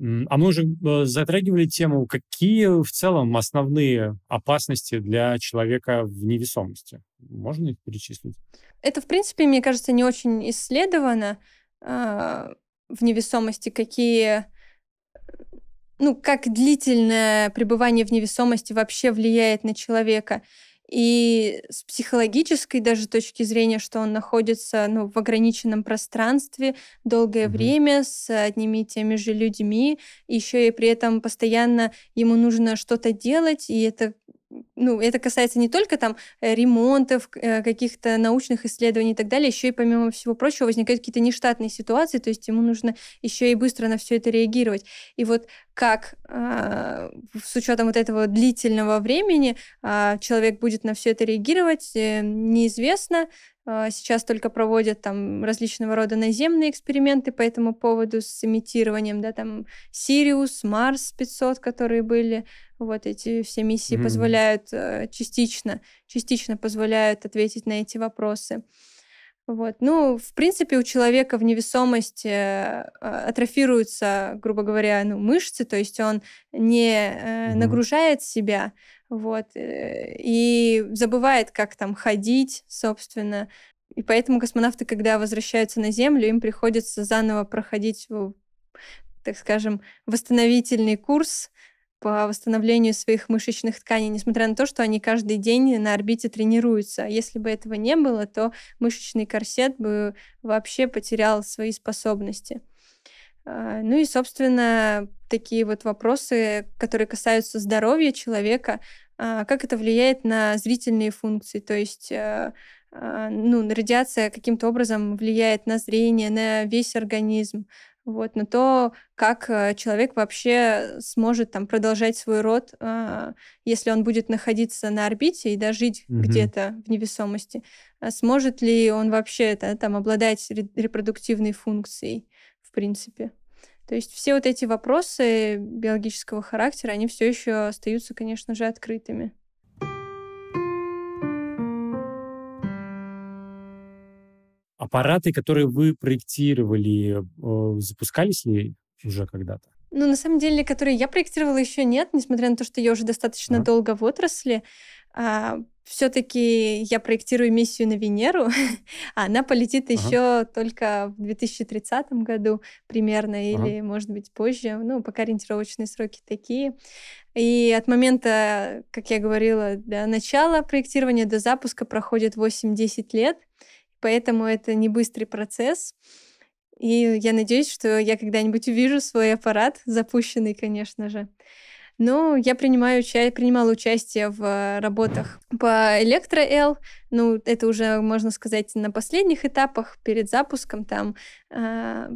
А мы уже э, затрагивали тему, какие в целом основные опасности для человека в невесомости. Можно их перечислить? Это, в принципе, мне кажется, не очень исследовано э, в невесомости, какие, ну, как длительное пребывание в невесомости вообще влияет на человека. И с психологической даже точки зрения, что он находится ну, в ограниченном пространстве долгое mm-hmm. время с одними и теми же людьми, еще и при этом постоянно ему нужно что-то делать, и это ну, это касается не только там э, ремонтов, э, каких-то научных исследований и так далее, еще и помимо всего прочего возникают какие-то нештатные ситуации, то есть ему нужно еще и быстро на все это реагировать. И вот как а, с учетом вот этого длительного времени а, человек будет на все это реагировать, э, неизвестно, а, сейчас только проводят там различного рода наземные эксперименты по этому поводу с имитированием, да, там Сириус, Марс 500, которые были, вот эти все миссии mm-hmm. позволяют э, частично, частично позволяют ответить на эти вопросы. Вот. Ну, в принципе, у человека в невесомости э, а, атрофируются, грубо говоря, ну, мышцы, то есть он не э, нагружает себя, вот, э, и забывает, как там ходить, собственно. И поэтому космонавты, когда возвращаются на Землю, им приходится заново проходить, так скажем, восстановительный курс по восстановлению своих мышечных тканей, несмотря на то, что они каждый день на орбите тренируются. А если бы этого не было, то мышечный корсет бы вообще потерял свои способности. А, ну и, собственно, такие вот вопросы, которые касаются здоровья человека, а, как это влияет на зрительные функции, то есть э, а, ну, радиация каким-то образом влияет на зрение, на весь организм, вот, на то, как э, человек вообще сможет там продолжать свой род, если он будет находиться на орбите и даже жить угу. где-то в невесомости, сможет ли он вообще да, там обладать репродуктивной функцией? в принципе. То есть все вот эти вопросы биологического характера, они все еще остаются, конечно же, открытыми. Аппараты, которые вы проектировали, э, запускались ли уже когда-то? Ну, на самом деле, которые я проектировала, еще нет, несмотря на то, что я уже достаточно а. долго в отрасли. А, все-таки я проектирую миссию на Венеру, а она полетит ага. еще только в 2030 году примерно, или, ага. может быть, позже. Ну, пока ориентировочные сроки такие. И от момента, как я говорила, до начала проектирования, до запуска проходит 8-10 лет, поэтому это не быстрый процесс. И я надеюсь, что я когда-нибудь увижу свой аппарат, запущенный, конечно же. Но ну, я принимаю, принимала участие в э, работах по электро-Л. Ну, это уже, можно сказать, на последних этапах перед запуском там а,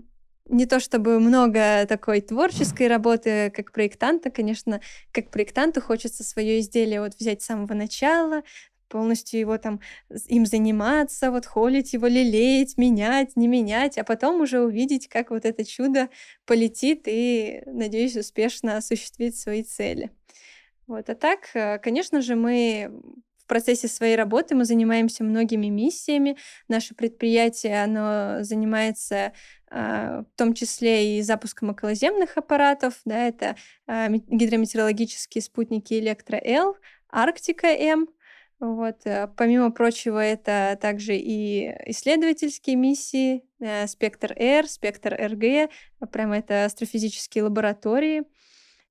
не то чтобы много такой творческой работы, как проектанта, конечно, как проектанту хочется свое изделие вот взять с самого начала, полностью его там, им заниматься, вот холить его, лелеять, менять, не менять, а потом уже увидеть, как вот это чудо полетит и, надеюсь, успешно осуществит свои цели. Вот. А так, э, конечно же, мы в процессе своей работы мы занимаемся многими миссиями. Наше предприятие, оно занимается а, в том числе и запуском околоземных аппаратов, да, это а, гидрометеорологические спутники Электро-Л, Арктика-М, вот. Э, помимо прочего, это также и исследовательские миссии, э, Спектр-Р, Спектр-РГ, прямо это астрофизические лаборатории.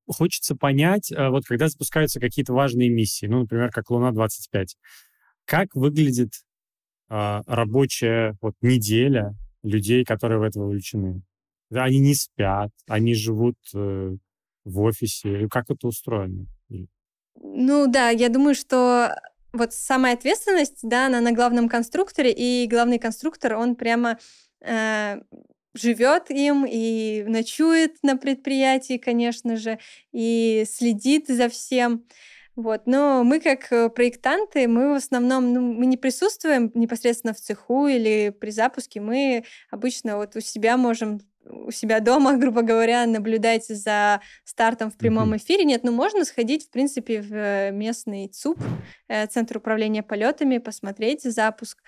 Хочется понять, э, вот когда запускаются какие-то важные миссии, ну, например, как Луна-25, как выглядит а, рабочая вот, неделя людей, которые в это вовлечены? Они не спят, они живут в офисе, как это устроено? Ну да, я думаю, что вот самая ответственность, да, она на главном конструкторе, и главный конструктор, он прямо э, живет им и ночует на предприятии, конечно же, и следит за всем. Вот. Но мы как э, проектанты, мы в основном, ну, мы не присутствуем непосредственно в цеху или при запуске, мы обычно вот у себя можем у себя дома, грубо говоря, наблюдать за стартом в прямом эфире. Нет, ну можно сходить, в принципе, в э, местный ЦУП, э, Центр управления полетами, посмотреть запуск.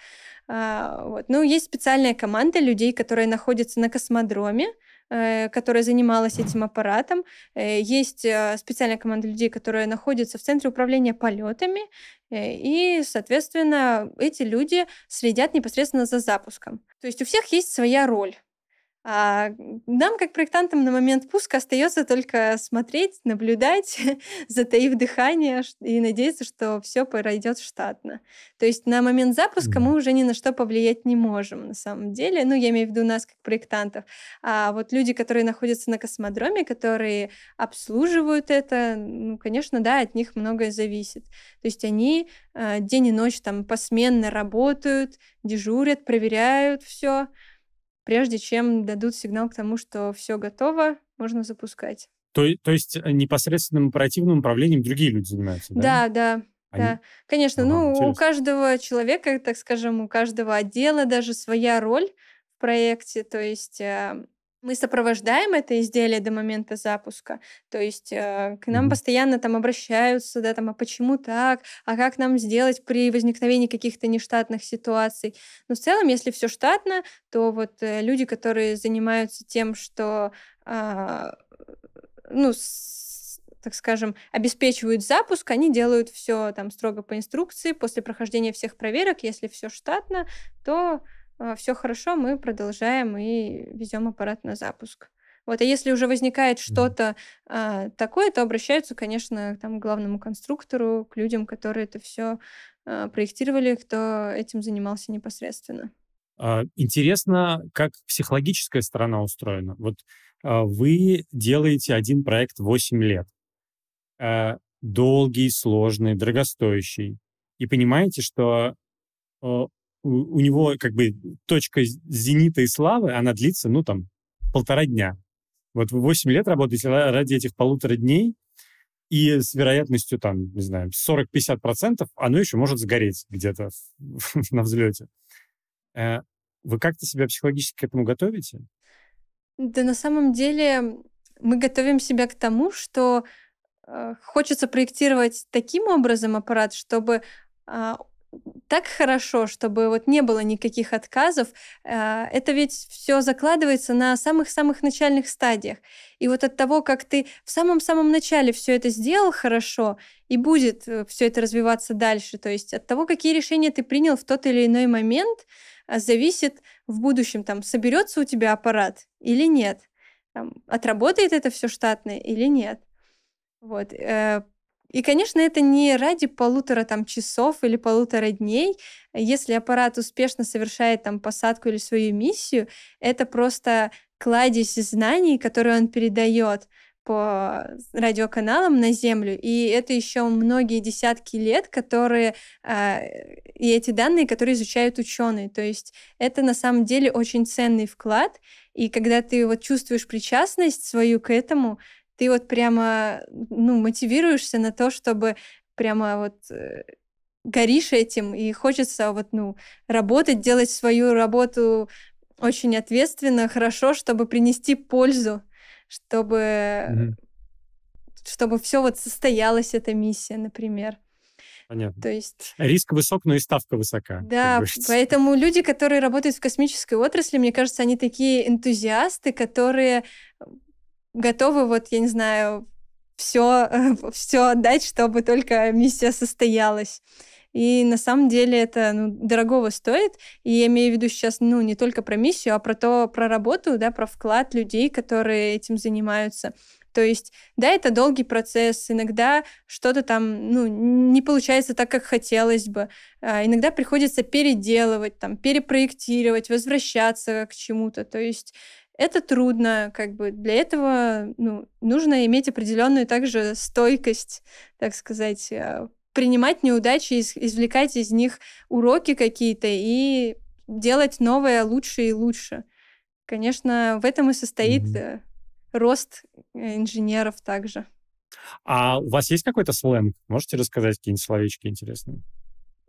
А, вот. Ну, есть специальная команда людей, которые находятся на космодроме, э, которая занималась этим аппаратом. Есть специальная команда людей, которая находится в Центре управления полетами. И, соответственно, эти люди следят непосредственно за запуском. То есть у всех есть своя роль. А, нам, как проектантам, на момент пуска остается только смотреть, наблюдать, затаив дыхание и надеяться, что все пройдет штатно. То есть на момент запуска мы уже ни на что повлиять не можем, на самом деле. Ну, я имею в виду нас, как проектантов. А вот люди, которые находятся на космодроме, которые обслуживают это, ну, конечно, да, от них многое зависит. То есть они э, день и ночь там посменно работают, дежурят, проверяют все прежде чем дадут сигнал к тому, что все готово, можно запускать. То, то есть э, непосредственным оперативным управлением другие люди занимаются, да? Да, да. Они... Да, конечно, ага, ну интересно. у каждого человека, так скажем, у каждого отдела даже своя роль в проекте, то есть э, мы сопровождаем это изделие до момента запуска, то есть э, к нам постоянно там обращаются, да, там, а почему так, а как нам сделать при возникновении каких-то нештатных ситуаций. Но в целом, если все штатно, то вот э, люди, которые занимаются тем, что, э, ну, с, так скажем, обеспечивают запуск, они делают все там строго по инструкции. После прохождения всех проверок, если все штатно, то а, все хорошо, мы продолжаем и везем аппарат на запуск. Вот, а если уже возникает что-то э, такое, то обращаются, конечно, там, к главному конструктору, к людям, которые это все э, а, проектировали, кто этим занимался непосредственно. Интересно, как психологическая сторона устроена. Вот вы делаете один проект 8 лет. Э, долгий, сложный, дорогостоящий. И понимаете, что у, него как бы точка зенита и славы, она длится, ну, там, полтора дня. Вот вы 8 лет работаете ради этих полутора дней, и с вероятностью, там, не знаю, 40-50% оно еще может сгореть где-то на взлете. Э, вы как-то себя психологически к этому готовите? Да на самом деле мы готовим себя к тому, что э, хочется проектировать таким образом аппарат, чтобы а, так хорошо, чтобы вот не было никаких отказов. А, это ведь все закладывается на самых-самых начальных стадиях. И вот от того, как ты в самом-самом начале все это сделал хорошо, и будет э, все это развиваться дальше. То есть от того, какие решения ты принял в тот или иной момент, а, зависит в будущем, там, соберется у тебя аппарат или нет, там, отработает это все штатное или нет. Вот. Э, и, конечно, это не ради полутора там, часов или полутора дней. Если аппарат успешно совершает там, посадку или свою миссию, это просто кладезь знаний, которые он передает по радиоканалам на Землю. И это еще многие десятки лет, которые э, и эти данные, которые изучают ученые. То есть это на самом деле очень ценный вклад. И когда ты вот чувствуешь причастность свою к этому, ты вот прямо, ну, мотивируешься на то, чтобы прямо вот э, горишь этим, и хочется вот, ну, работать, делать свою работу очень ответственно, хорошо, чтобы принести пользу, чтобы, mm-hmm. чтобы все вот состоялось эта миссия, например. Понятно. То есть... Риск высок, но и ставка высока. Да, поэтому люди, которые работают в космической отрасли, мне кажется, они такие энтузиасты, которые готовы, вот, я не знаю, все, все отдать, чтобы только миссия состоялась. И на самом деле это ну, дорогого стоит. И я имею в виду сейчас ну, не только про миссию, а про то, про работу, да, про вклад людей, которые этим занимаются. То есть, да, это долгий процесс, иногда что-то там ну, не получается так, как хотелось бы, а иногда приходится переделывать, там, перепроектировать, возвращаться к чему-то. То есть это трудно, как бы для этого ну, нужно иметь определенную также стойкость, так сказать, э, принимать неудачи, извлекать из них уроки какие-то и делать новое лучше и лучше. Конечно, в этом и состоит mm-hmm. рост инженеров также. А у вас есть какой-то сленг? Можете рассказать какие-нибудь словечки интересные?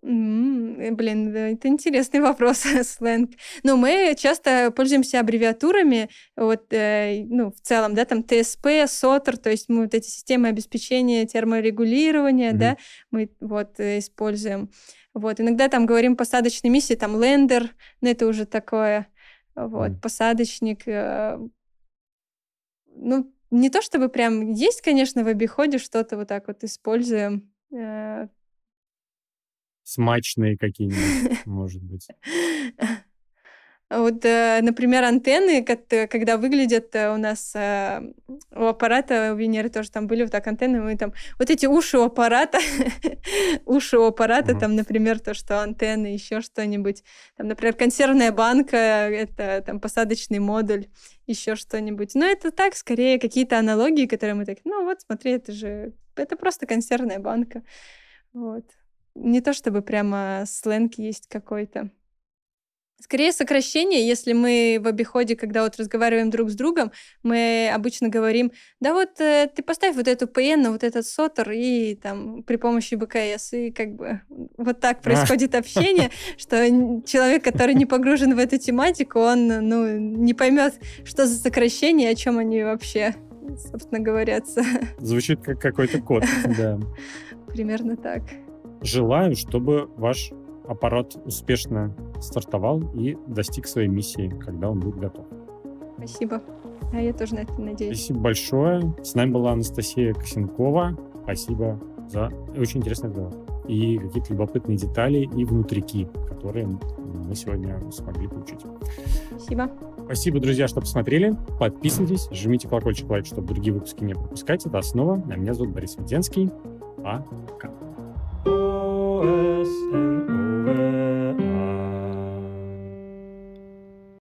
Mm-hmm. Э, блин, это интересный вопрос, сленг. Но мы часто пользуемся аббревиатурами, вот, э, ну, в целом, да, там ТСП, СОТР, то есть мы вот эти системы обеспечения терморегулирования, mm-hmm. да, мы вот э, используем. Вот, иногда там говорим посадочной миссии, там лендер, но ну, это уже такое, вот, mm-hmm. посадочник, ну, не то чтобы прям есть, конечно, в обиходе что-то вот так вот используем, смачные какие-нибудь, может быть. Вот, э, например, антенны, э, когда выглядят э, у нас у аппарата, у Венеры тоже там были вот так антенны, мы там... Вот эти уши у аппарата, уши у аппарата, там, например, то, что антенны, еще что-нибудь. Там, например, консервная банка, это там посадочный модуль, еще что-нибудь. Но это так, скорее, какие-то аналогии, которые мы так, ну вот, смотри, это же... Это просто консервная банка. Вот не то чтобы прямо сленг есть какой-то. Скорее сокращение, если мы в обиходе, когда вот разговариваем друг с другом, мы обычно говорим, да вот э, ты поставь вот эту ПН на вот этот сотор и там при помощи БКС, и как бы вот так а. происходит общение, что человек, который не погружен в эту тематику, он ну, не поймет, что за сокращение, о чем они вообще, собственно, говорятся. Звучит как какой-то код, да. Примерно так. Желаю, чтобы ваш аппарат успешно стартовал и достиг своей миссии, когда он будет готов. Спасибо. А я тоже на это надеюсь. Спасибо большое. С нами была Анастасия Косенкова. Спасибо за очень интересный разговор. И какие-то любопытные детали и внутрики, которые мы сегодня смогли получить. Спасибо. Спасибо, друзья, что посмотрели. Подписывайтесь, жмите колокольчик лайк, чтобы другие выпуски не пропускать. Это «Основа». А меня зовут Борис Веденский. Пока. us